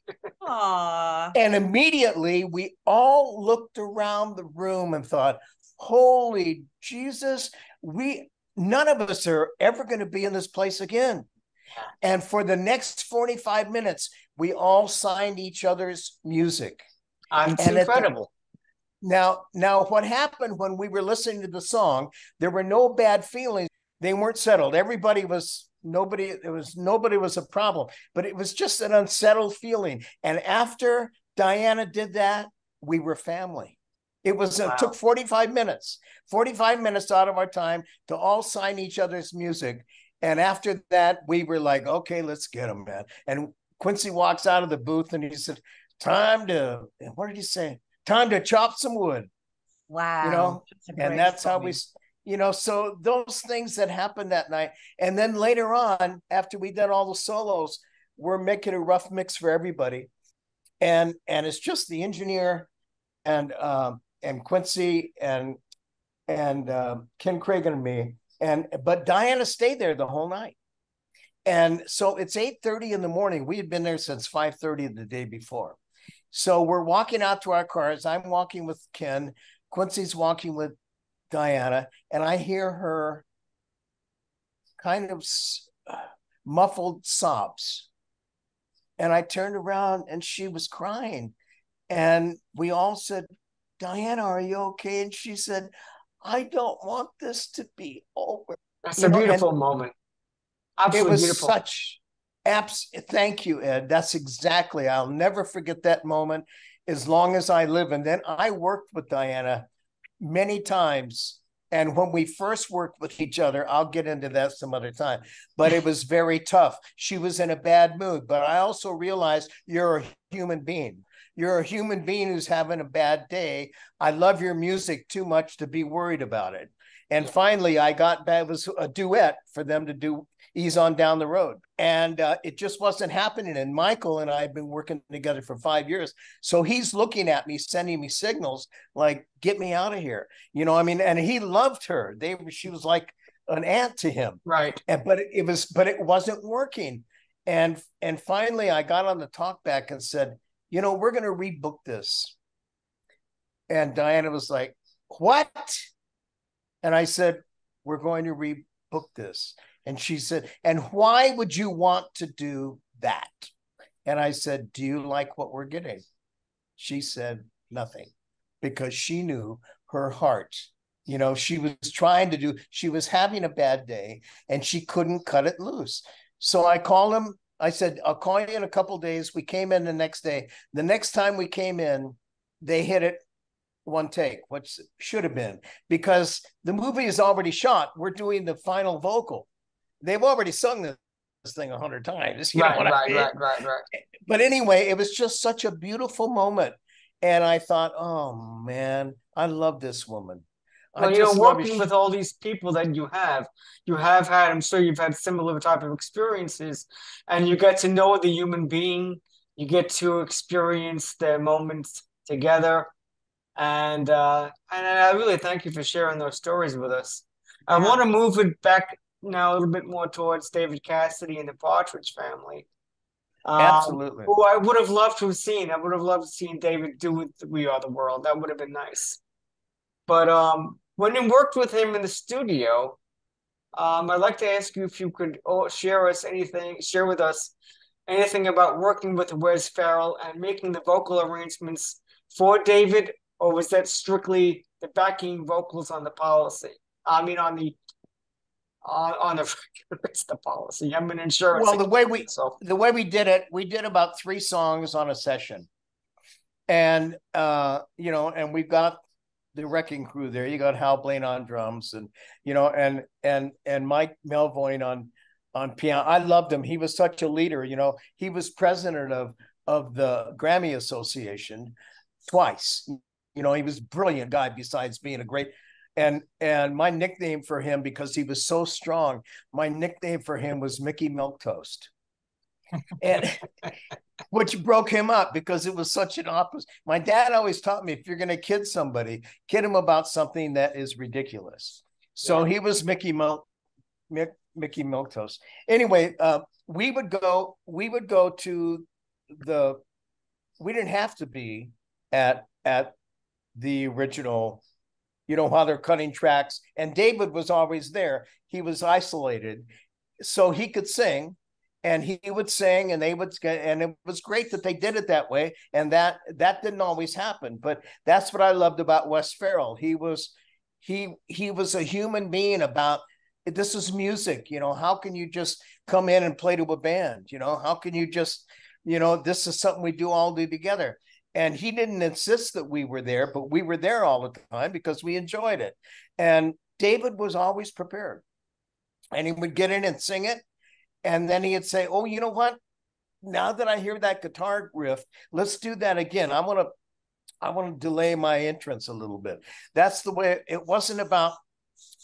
Aww. And immediately we all looked around the room and thought, holy Jesus, we none of us are ever going to be in this place again. And for the next 45 minutes, we all signed each other's music. Um, it's and incredible. The, now, now what happened when we were listening to the song, there were no bad feelings. They weren't settled. Everybody was nobody It was nobody was a problem, but it was just an unsettled feeling. And after Diana did that, we were family. It was uh, wow. it took 45 minutes, 45 minutes out of our time to all sign each other's music. And after that, we were like, okay, let's get them, man. And Quincy walks out of the booth and he said, time to, what did he say? Time to chop some wood. Wow. You know, that's and that's story. how we, you know, so those things that happened that night. And then later on, after we did all the solos, we're making a rough mix for everybody. And, and it's just the engineer and um, and Quincy and and uh, Ken Craig and me. And but Diana stayed there the whole night. And so it's 8:30 in the morning. We had been there since 5:30 the day before. So we're walking out to our cars. I'm walking with Ken. Quincy's walking with Diana, and I hear her kind of muffled sobs. And I turned around and she was crying. And we all said, Diana, are you okay? And she said, I don't want this to be over. That's you a know, beautiful moment. Absolutely it was beautiful. such thank you, Ed. That's exactly I'll never forget that moment as long as I live. And then I worked with Diana many times. And when we first worked with each other, I'll get into that some other time, but it was very tough. She was in a bad mood, but I also realized you're a human being. You're a human being who's having a bad day. I love your music too much to be worried about it. And finally, I got that was a duet for them to do "Ease on Down the Road," and uh, it just wasn't happening. And Michael and I have been working together for five years, so he's looking at me, sending me signals like "Get me out of here," you know. I mean, and he loved her. They she was like an aunt to him, right? And but it was but it wasn't working. And and finally, I got on the talkback and said, you know, we're going to rebook this. And Diana was like, what? And I said, we're going to rebook this. And she said, and why would you want to do that? And I said, do you like what we're getting? She said, nothing, because she knew her heart. You know, she was trying to do, she was having a bad day and she couldn't cut it loose. So I called him I said, I'll call you in a couple days. We came in the next day. The next time we came in, they hit it one take, which should have been because the movie is already shot. We're doing the final vocal. They've already sung this thing a hundred times. right, right, I mean? right, right, right. But anyway, it was just such a beautiful moment. And I thought, oh man, I love this woman. Well, you're working with all these people that you have. You have had, I'm sure you've had similar type of experiences, and you get to know the human being. You get to experience their moments together, and uh, and I really thank you for sharing those stories with us. I want to move it back now a little bit more towards David Cassidy and the Partridge Family. Um, Absolutely. Um, who I would have loved to have seen. I would have loved to have seen David do with We Are the World. That would have been nice. But um, when you worked with him in the studio, um, I'd like to ask you if you could oh, share us anything, share with us anything about working with Wes Farrell and making the vocal arrangements for David, or was that strictly the backing vocals on the policy? I mean, on the on, on the it's *laughs* the policy. I'm an insurance. Well, the way we so. the way we did it, we did about three songs on a session, and uh, you know, and we have got the wrecking crew there. You got Hal Blaine on drums and you know and and and Mike Melvoin on on piano. I loved him. He was such a leader, you know. He was president of of the Grammy Association twice. You know, he was brilliant guy besides being a great and and my nickname for him because he was so strong, my nickname for him was Mickey Milk Toast. and *laughs* *laughs* which broke him up because it was such an opposite. My dad always taught me if you're going to kid somebody, kid him about something that is ridiculous. So yeah. he was Mickey Mil- Mick- Mickey Milktoast. Anyway, uh, we would go. We would go to the. We didn't have to be at at the original. You know while they're cutting tracks, and David was always there. He was isolated, so he could sing and he would sing and they would and it was great that they did it that way and that that didn't always happen but that's what i loved about wes farrell he was he he was a human being about this is music you know how can you just come in and play to a band you know how can you just you know this is something we do all do together and he didn't insist that we were there but we were there all the time because we enjoyed it and david was always prepared and he would get in and sing it and then he'd say, "Oh, you know what? Now that I hear that guitar riff, let's do that again. I want to, I want to delay my entrance a little bit." That's the way. It wasn't about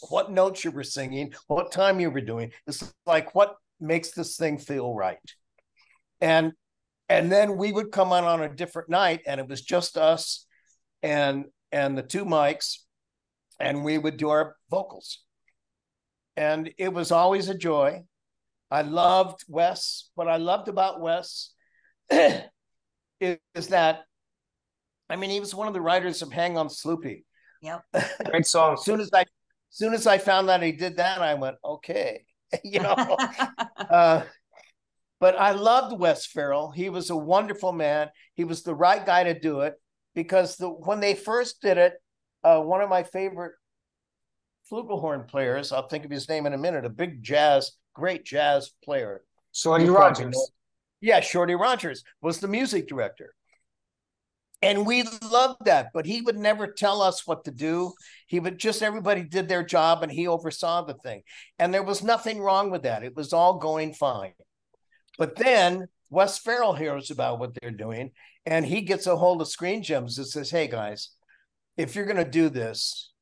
what notes you were singing, what time you were doing. It's like what makes this thing feel right, and and then we would come on on a different night, and it was just us, and and the two mics, and we would do our vocals, and it was always a joy I loved Wes. What I loved about Wes *clears throat* is, that, I mean, he was one of the writers of Hang on Sloopy. Yep. *laughs* Great song. as soon as I, as soon as I found that he did that, I went, okay, *laughs* you know. *laughs* uh, but I loved Wes Farrell. He was a wonderful man. He was the right guy to do it because the when they first did it, uh, one of my favorite flugelhorn players, I'll think of his name in a minute, a big jazz great jazz player. Shorty Rogers. Yeah, Shorty Rogers was the music director. And we loved that, but he would never tell us what to do. He would just everybody did their job and he oversaw the thing. And there was nothing wrong with that. It was all going fine. But then Wes Farrell hears about what they're doing and he gets a hold of Screen Gems and says, Hey guys, if you're going to do this,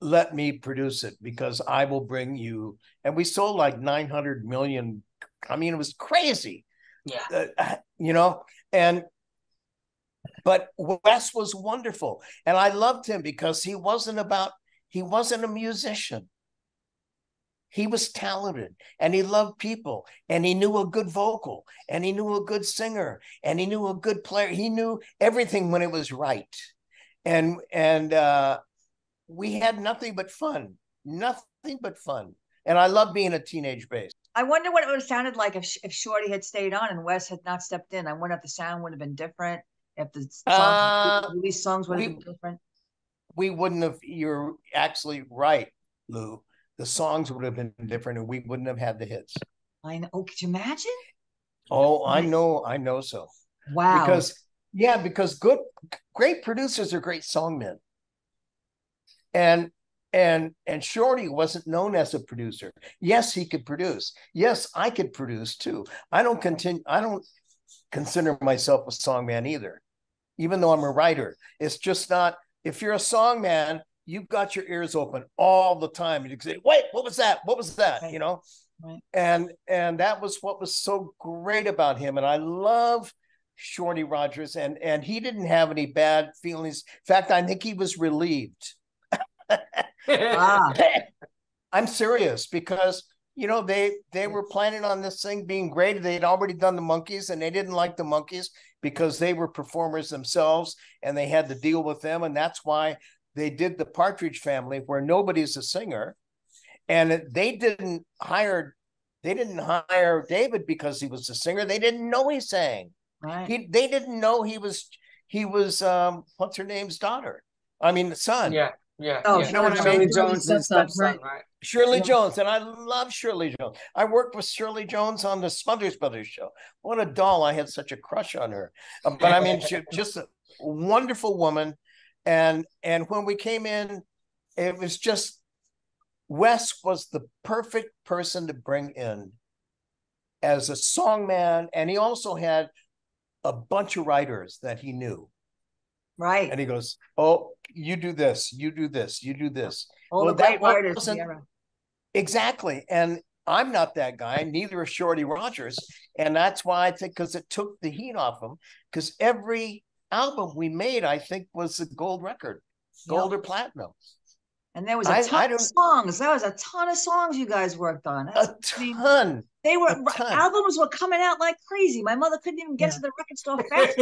let me produce it because I will bring you. And we sold like 900 million. I mean, it was crazy. Yeah. Uh, uh, you know, and, but Wes was wonderful. And I loved him because he wasn't about, he wasn't a musician. He was talented and he loved people and he knew a good vocal and he knew a good singer and he knew a good player. He knew everything when it was right. And, and, uh, we had nothing but fun, nothing but fun. And I love being a teenage bass. I wonder what it would have sounded like if, if Shorty had stayed on and Wes had not stepped in. I wonder if the sound would have been different, if the songs, uh, these songs would have been different. We wouldn't have, you're actually right, Lou. The songs would have been different and we wouldn't have had the hits. I know. Oh, could you imagine? Oh, I know. I know so. Wow. Because, yeah, because good, great producers are great songmen and and and shorty wasn't known as a producer yes he could produce yes i could produce too i don't continue i don't consider myself a songman either even though i'm a writer it's just not if you're a songman you've got your ears open all the time you can say wait what was that what was that you know right. and and that was what was so great about him and i love shorty rogers and and he didn't have any bad feelings in fact i think he was relieved Ah. *laughs* I'm serious because you know they they were planning on this thing being great. they had already done the monkeys, and they didn't like the monkeys because they were performers themselves, and they had to deal with them, and that's why they did the Partridge Family, where nobody's a singer, and they didn't hire they didn't hire David because he was a singer. They didn't know he sang. Right. He, they didn't know he was he was um, what's her name's daughter. I mean, the son. Yeah. Yeah. Oh, yeah. you know what I mean? Shirley Jones and stuff, right? right? Shirley yeah. Jones, and I love Shirley Jones. I worked with Shirley Jones on the Smothers Brothers show. What a doll! I had such a crush on her. Um, but I mean, she, just a wonderful woman. And and when we came in, it was just Wes was the perfect person to bring in as a songman, and he also had a bunch of writers that he knew. Right. And he goes, "Oh, you do this, you do this, you do this. All well, that writers, exactly. And I'm not that guy. Neither is Shorty Rogers, and that's why I think because it took the heat off him. Because every album we made, I think, was a gold record, gold yep. or platinum. And there was a I, ton I of songs. That was a ton of songs you guys worked on. a I mean, ton. They were albums were coming out like crazy. My mother couldn't even get yeah. to the record store fast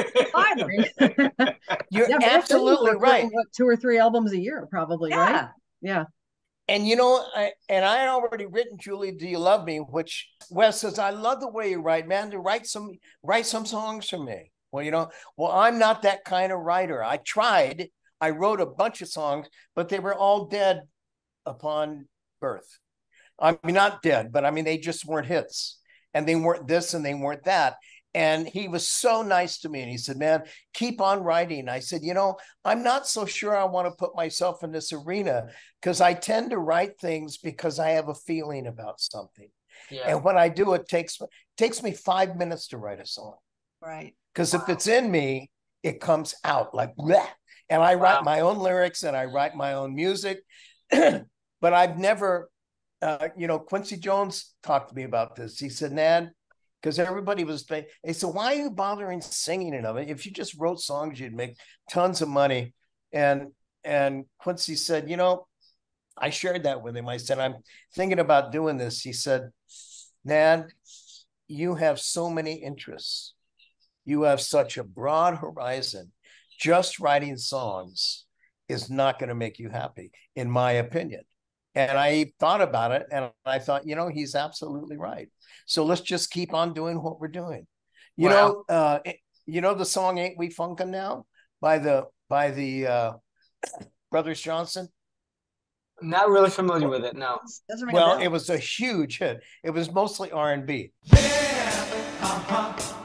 enough. *laughs* You're yeah, absolutely right. What, two or three albums a year, probably, yeah. right? Yeah. And you know, I, and I had already written "Julie, Do You Love Me," which Wes says, "I love the way you write, man. To write some, write some songs for me." Well, you know, well, I'm not that kind of writer. I tried, I wrote a bunch of songs, but they were all dead upon birth. I mean, not dead, but I mean, they just weren't hits and they weren't this and they weren't that. And he was so nice to me. And he said, Man, keep on writing. I said, You know, I'm not so sure I want to put myself in this arena because I tend to write things because I have a feeling about something. Yeah. And when I do, it takes takes me five minutes to write a song. Right. Because wow. if it's in me, it comes out like bleh. And I wow. write my own lyrics and I write my own music. *clears throat* but I've never, uh, you know, Quincy Jones talked to me about this. He said, Nan, because everybody was, they said, why are you bothering singing and of it? If you just wrote songs, you'd make tons of money. And and Quincy said, you know, I shared that with him. I said, I'm thinking about doing this. He said, Nan, you have so many interests. You have such a broad horizon just writing songs is not going to make you happy, in my opinion. And I thought about it and I thought, you know, he's absolutely right. So let's just keep on doing what we're doing. You wow. know, uh, eh, you know the song Ain't We Funkin' Now by the by the uh, Brothers Johnson? Not really familiar with it, no. Well, it was a huge hit. It was mostly R and B. Yeah, uh-huh.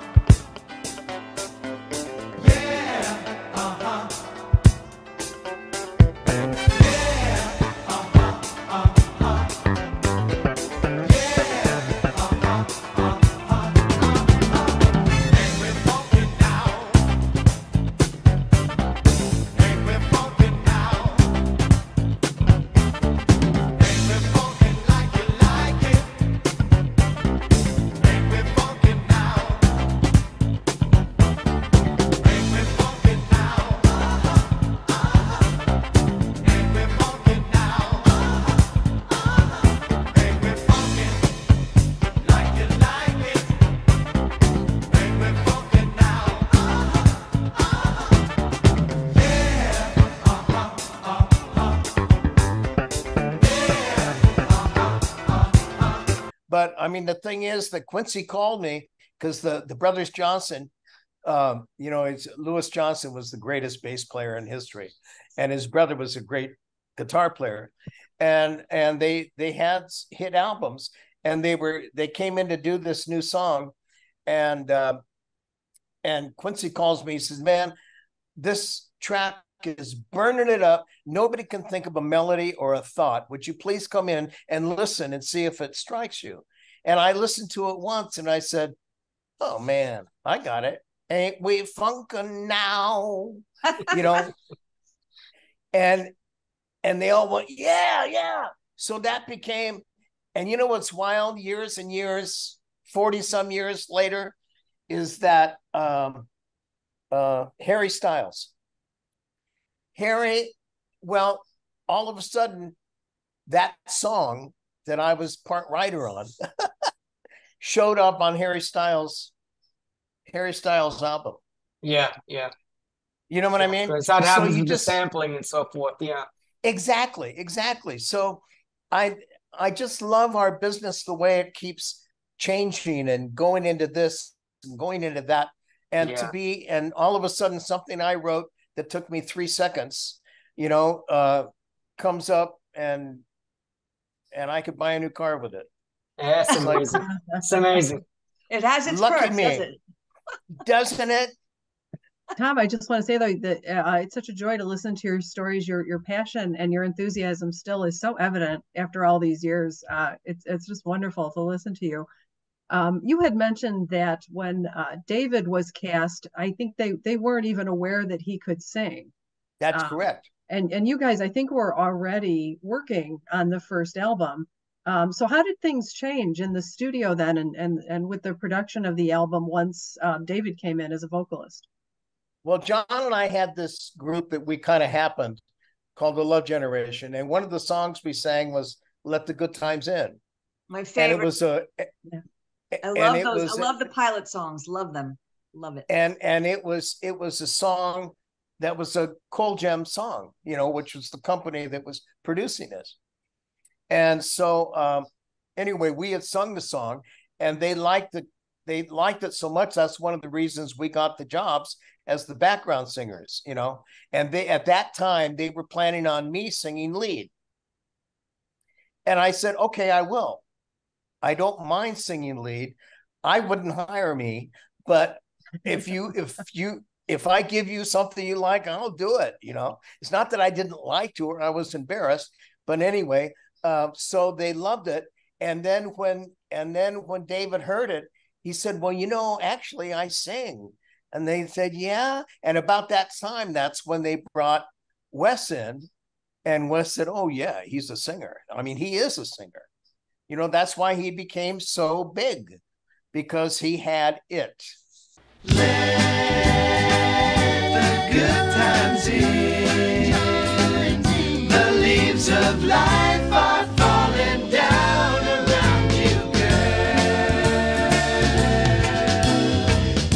I mean, the thing is that Quincy called me because the the brothers Johnson, um, you know, it's Lewis Johnson was the greatest bass player in history, and his brother was a great guitar player, and and they they had hit albums, and they were they came in to do this new song, and uh, and Quincy calls me. He says, "Man, this track is burning it up. Nobody can think of a melody or a thought. Would you please come in and listen and see if it strikes you? And I listened to it once and I said, oh man, I got it. Ain't we funkin' now? *laughs* you know? and and they all went, yeah, yeah. So that became, and you know what's wild years and years, 40 some years later, is that um, uh, Harry Styles. Harry, well, all of a sudden, that song that I was part writer on *laughs* showed up on Harry Styles Harry Styles album. Yeah, yeah. You know what yeah, I mean? that so happens with just, the sampling and so forth. Yeah. Exactly, exactly. So I I just love our business the way it keeps changing and going into this and going into that. And yeah. to be and all of a sudden something I wrote that took me three seconds, you know, uh comes up and and I could buy a new car with it. That's amazing. That's amazing. It has its Lucky perks, me. Does it? Doesn't it? Tom, I just want to say though that uh, it's such a joy to listen to your stories. Your your passion and your enthusiasm still is so evident after all these years. Uh, it's it's just wonderful to listen to you. Um, you had mentioned that when uh, David was cast, I think they they weren't even aware that he could sing. That's uh, correct and and you guys i think were already working on the first album um, so how did things change in the studio then and and, and with the production of the album once um, david came in as a vocalist well john and i had this group that we kind of happened called the love generation and one of the songs we sang was let the good times in my favorite and it was a yeah. i love those was, i love the pilot songs love them love it and and it was it was a song that was a Coal Gem song, you know, which was the company that was producing this. And so, um, anyway, we had sung the song, and they liked the they liked it so much. That's one of the reasons we got the jobs as the background singers, you know. And they at that time they were planning on me singing lead. And I said, okay, I will. I don't mind singing lead. I wouldn't hire me, but if you if you if I give you something you like, I'll do it. You know, it's not that I didn't like to or I was embarrassed, but anyway, uh, so they loved it. And then when and then when David heard it, he said, "Well, you know, actually, I sing." And they said, "Yeah." And about that time, that's when they brought Wes in, and Wes said, "Oh yeah, he's a singer. I mean, he is a singer. You know, that's why he became so big, because he had it." good times in The leaves of life are falling down around you, girl.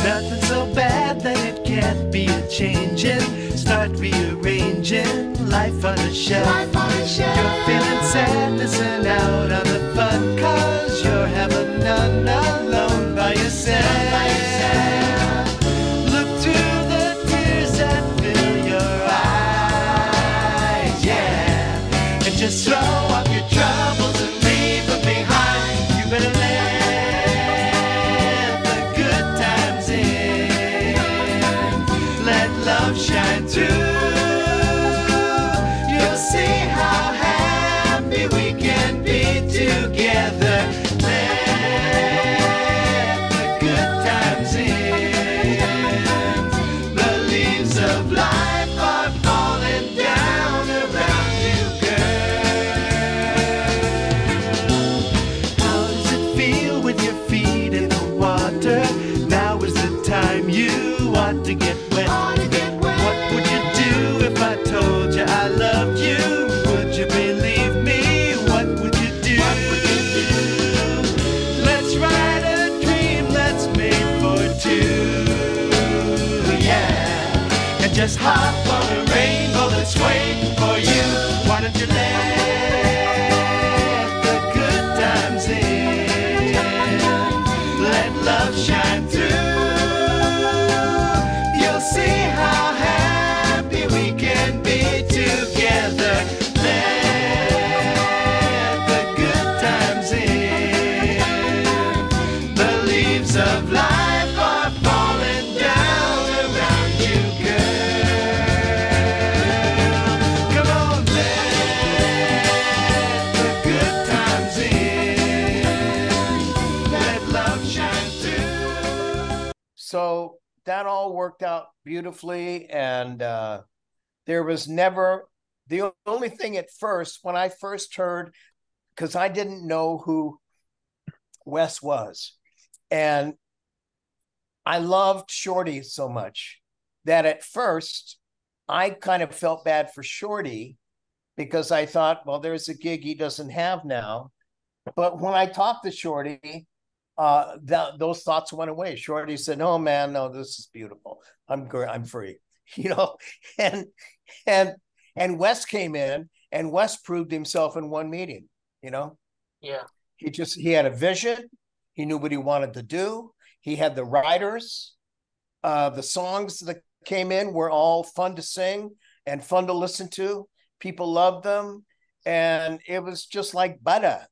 Nothing so bad that it can't be a changing. Start rearranging life on a shelf. Life on a shelf. You're feeling sad, missing out on the fun, cause you're having none alone by yourself. just hot. that all worked out beautifully. And uh, there was never the only thing at first, when I first heard, because I didn't know who Wes was. And I loved Shorty so much that at first I kind of felt bad for Shorty because I thought, well, there's a gig he doesn't have now. But when I talked to Shorty, uh, that those thoughts went away. Shorty said, "Oh man, no, this is beautiful. I'm great. I'm free." *laughs* You know, and and and West came in, and West proved himself in one meeting. You know, yeah, he just he had a vision. He knew what he wanted to do. He had the writers. Uh, the songs that came in were all fun to sing and fun to listen to. People loved them, and it was just like butter.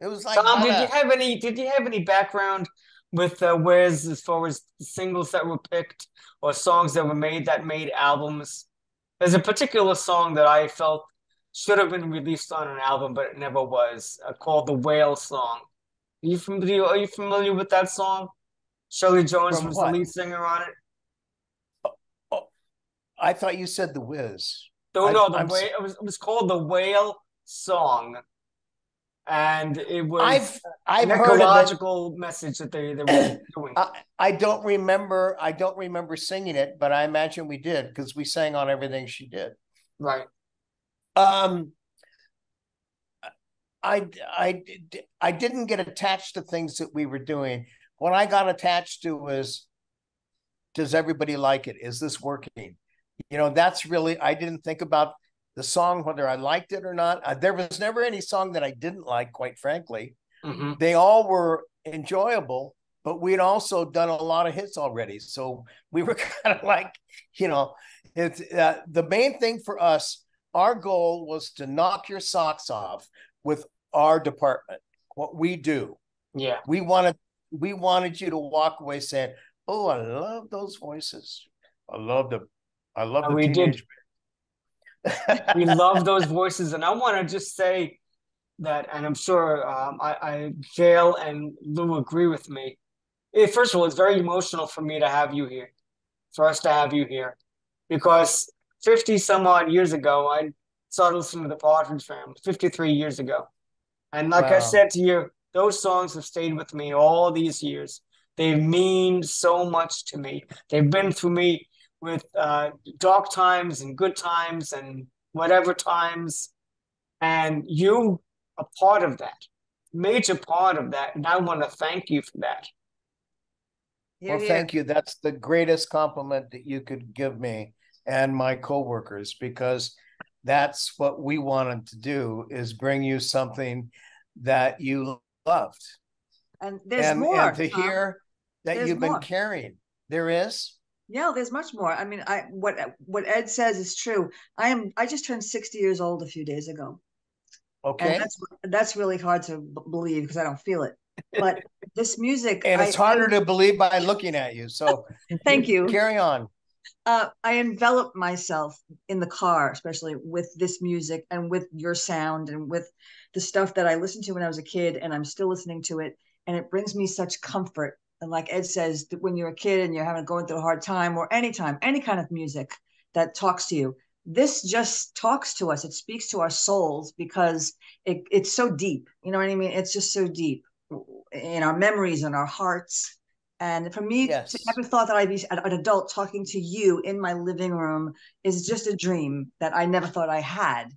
It was like Tom. Did a... you have any? Did you have any background with uh, Wiz as far as singles that were picked or songs that were made that made albums? There's a particular song that I felt should have been released on an album, but it never was. Uh, called the Whale Song. Are you familiar? Are you familiar with that song? Shirley Jones From was what? the lead singer on it. Oh, oh. I thought you said the Wiz. No, no, the I'm... whale. It was, it was called the Whale Song and it was I've, I've heard ecological message that they, they were *clears throat* doing. I, I, don't remember I don't remember singing it, but I imagine we did because we sang on everything she did. Right. Um I I I didn't get attached to things that we were doing. What I got attached to was does everybody like it? Is this working? You know, that's really I didn't think about the song, whether I liked it or not. Uh, there was never any song that I didn't like, quite frankly. Mm-hmm. They all were enjoyable, but we'd also done a lot of hits already. So we were *laughs* kind of like, you know, it's uh, the main thing for us. Our goal was to knock your socks off with our department, what we do. Yeah. We wanted we wanted you to walk away saying, "Oh, I love those voices. I love the I love and oh, the we teenage did we love those voices. And I want to just say that, and I'm sure um, I, I, and Lou agree with me. It, first of all, it's very emotional for me to have you here, for us to have you here, because 50 some odd years ago, I started listening to the Partridge Family, 53 years ago. And like wow. I said to you, those songs have stayed with me all these years. They mean so much to me. They've been through me with uh, dark times and good times and whatever times. And you are part of that, major part of that. And I want to thank you for that. Yeah, well, yeah. thank you. That's the greatest compliment that you could give me and my coworkers because that's what we wanted to do is bring you something that you loved. And there's and, more. And to hear um, that you've more. been carrying. There is? Yeah, there's much more. I mean, I what what Ed says is true. I am I just turned 60 years old a few days ago. Okay. And that's that's really hard to b- believe because I don't feel it. But *laughs* this music And it's I, harder I, to believe by looking at you. So *laughs* Thank you. Carry on. Uh, I envelop myself in the car, especially with this music and with your sound and with the stuff that I listened to when I was a kid, and I'm still listening to it. And it brings me such comfort and like Ed says, when you're a kid and you're having going through a hard time or any time, any kind of music that talks to you, this just talks to us. It speaks to our souls because it, it's so deep. You know what I mean? It's just so deep in our memories and our hearts. And for me, yes. to ever thought that I'd be an adult talking to you in my living room is just a dream that I never thought I had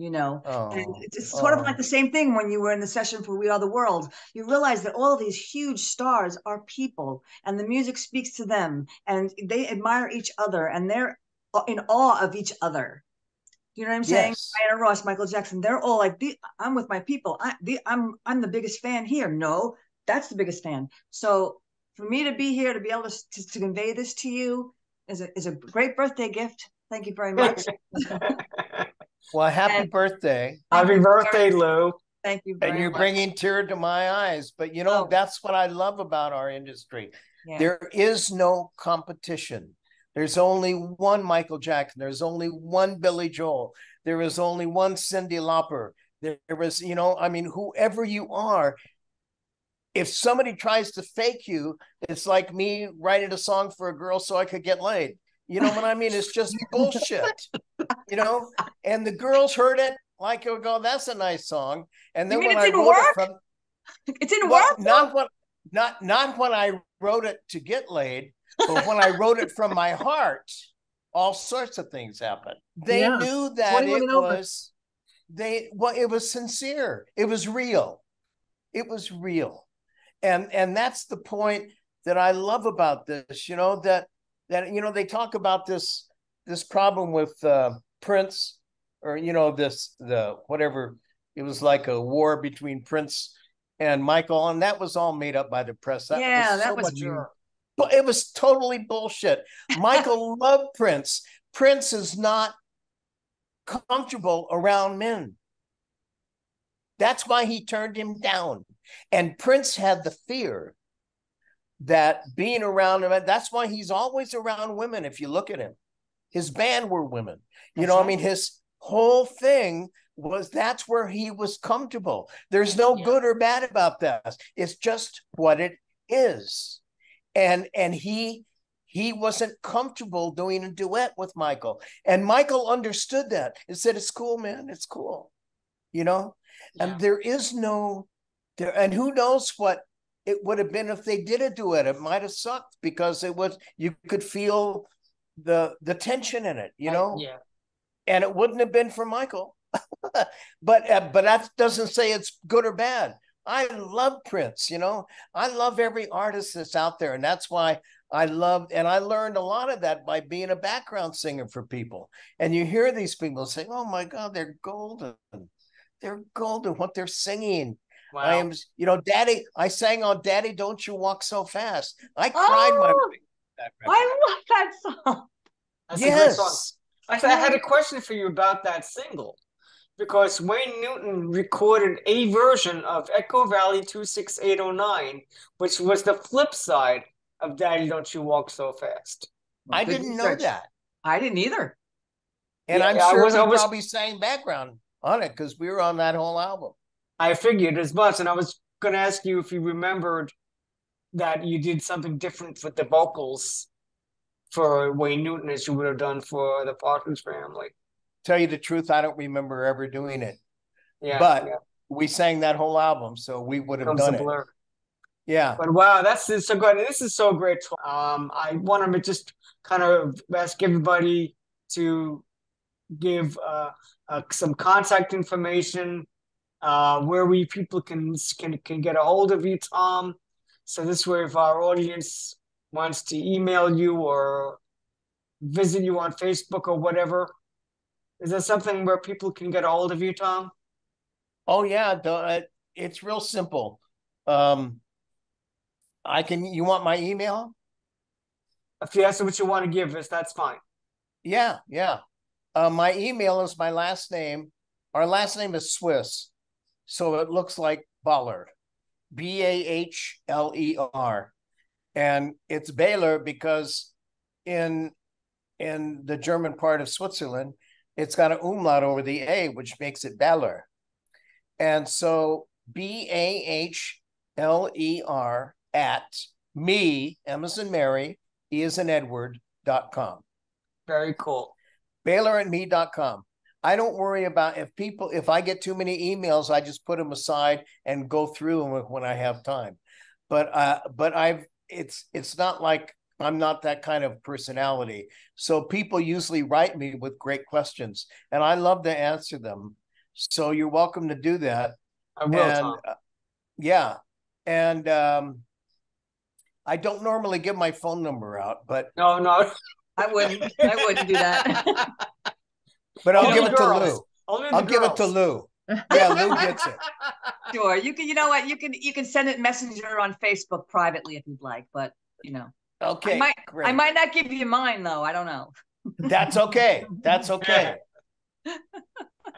you know oh, and it's, sort oh. of like oh. the same thing when you were in the session for we are the world you realize that all these huge stars are people and the music speaks to them and they admire each other and they're uh, in awe of each other you know what i'm saying yes. diana ross michael jackson they're all like i'm with my people I, the, i'm i'm the biggest fan here no that's the biggest fan so for me to be here to be able to, to, to convey this to you is a, is a great birthday gift thank you very much *laughs* Well, happy and birthday. Happy birthday, Lou. Thank you. and you're much. bringing tear to my eyes. But you know, oh. that's what I love about our industry. Yeah. There is no competition. There's only one Michael Jackson. There's only one Billy Joel. There is only one Cindy Lauper. There is, there was, you know, I mean, whoever you are, if somebody tries to fake you, it's like me writing a song for a girl so I could get laid. You know what I mean? It's just *laughs* bullshit. you know, and the girls heard it like it would oh, go, "That's a nice song." And then when I wrote work? it from, it didn't well, work. Not what, not not when I wrote it to get laid, but when I wrote it from my heart. All sorts of things happened. They yeah. knew that it was they well it was sincere it was real it was real and and that's the point that i love about this you know that that you know they talk about this this problem with uh, Prince or you know this the whatever it was like a war between Prince and Michael, and that was all made up by the press. That yeah, was that so was true. But it was totally bullshit. Michael *laughs* loved Prince. Prince is not comfortable around men. That's why he turned him down. And Prince had the fear that being around him, that's why he's always around women. If you look at him, his band were women. You that's know, right. I mean, his whole thing was that's where he was comfortable. There's no yeah. good or bad about that. It's just what it is. And and he he wasn't comfortable doing a duet with Michael. And Michael understood that and said, It's cool, man, it's cool. You know? Yeah. And there is no there and who knows what it would have been if they did a duet. It might have sucked because it was you could feel the the tension in it, you know. I, yeah. And it wouldn't have been for Michael, *laughs* but uh, but that doesn't say it's good or bad. I love Prince, you know. I love every artist that's out there, and that's why I loved and I learned a lot of that by being a background singer for people. And you hear these people saying, "Oh my God, they're golden! They're golden! What they're singing!" Wow. I am, you know, Daddy. I sang on "Daddy, Don't You Walk So Fast." I cried oh, my. I love that song. That's yes. Song. I, I had a question for you about that single, because Wayne Newton recorded a version of Echo Valley Two Six Eight Zero oh Nine, which was the flip side of "Daddy, Don't You Walk So Fast." I did didn't know that. I didn't either. And yeah, I'm sure I was, he I was, probably sang background on it because we were on that whole album. I figured as much, and I was going to ask you if you remembered that you did something different with the vocals for Wayne Newton as you would have done for the Partridge Family. Tell you the truth, I don't remember ever doing it. Yeah, but yeah. we sang that whole album, so we would have done it. Blur. Yeah. But wow, that's so good. This is so great. Um, I want to just kind of ask everybody to give uh, uh, some contact information uh, where we people can can can get a hold of you, Tom. So this way, if our audience wants to email you or visit you on Facebook or whatever, is that something where people can get a hold of you, Tom? Oh yeah, the, uh, it's real simple. Um, I can. You want my email? If you ask what you want to give us, that's fine. Yeah, yeah. Uh, my email is my last name. Our last name is Swiss so it looks like Ballard, B A H L E R, and it's Baylor because in in the German part of Switzerland, it's got an umlaut over the A, which makes it Baylor, and so B A H L E R at me, Emerson Mary, is an Edward dot com. Very cool. Baylor and me dot com. I don't worry about if people, if I get too many emails, I just put them aside and go through them when I have time. But, uh, but I've, it's, it's not like I'm not that kind of personality. So people usually write me with great questions and I love to answer them. So you're welcome to do that. I will. And, uh, yeah. And, um, I don't normally give my phone number out, but no, no, I wouldn't. I wouldn't do that. *laughs* *laughs* But I'll give it to Lou. I'll give it to Lou. Yeah, Lou *laughs* gets it. Sure. You can you know what? You can you can send it messenger on Facebook privately if you'd like, but you know. Okay. I might, great. I might not give you mine though. I don't know. That's okay. That's *laughs* okay.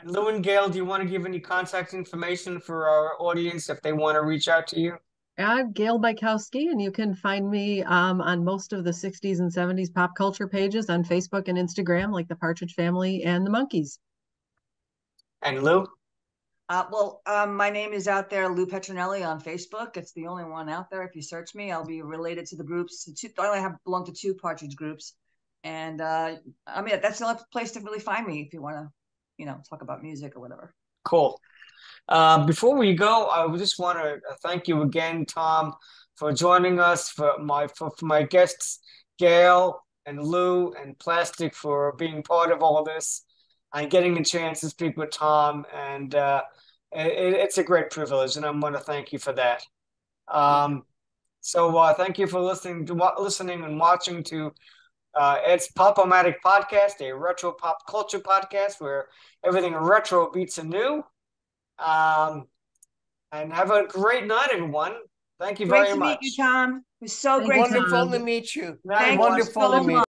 Lou and Gail, do you want to give any contact information for our audience if they want to reach out to you? I'm Gail Bykowski, and you can find me um, on most of the 60s and 70s pop culture pages on Facebook and Instagram, like the Partridge Family and the Monkeys. And Lou? Uh, well, um, my name is out there, Lou Petronelli, on Facebook. It's the only one out there. If you search me, I'll be related to the groups. The two, I only have belong to two Partridge groups, and uh, I mean that's the only place to really find me if you want to, you know, talk about music or whatever. Cool. Uh, before we go, I just want to uh, thank you again, Tom, for joining us, for my for, for my guests, Gail and Lou and Plastic for being part of all this and getting a chance to speak with Tom. And uh, it, it's a great privilege, and I want to thank you for that. Um, so uh, thank you for listening to listening and watching to uh, it's Popomatic Podcast, a retro pop culture podcast where everything retro beats a new. Um, and have a great night, everyone. Thank you great very much. Great to meet you, Tom. It was so great. Wonderful to, meet you. Thank wonderful you. to meet you.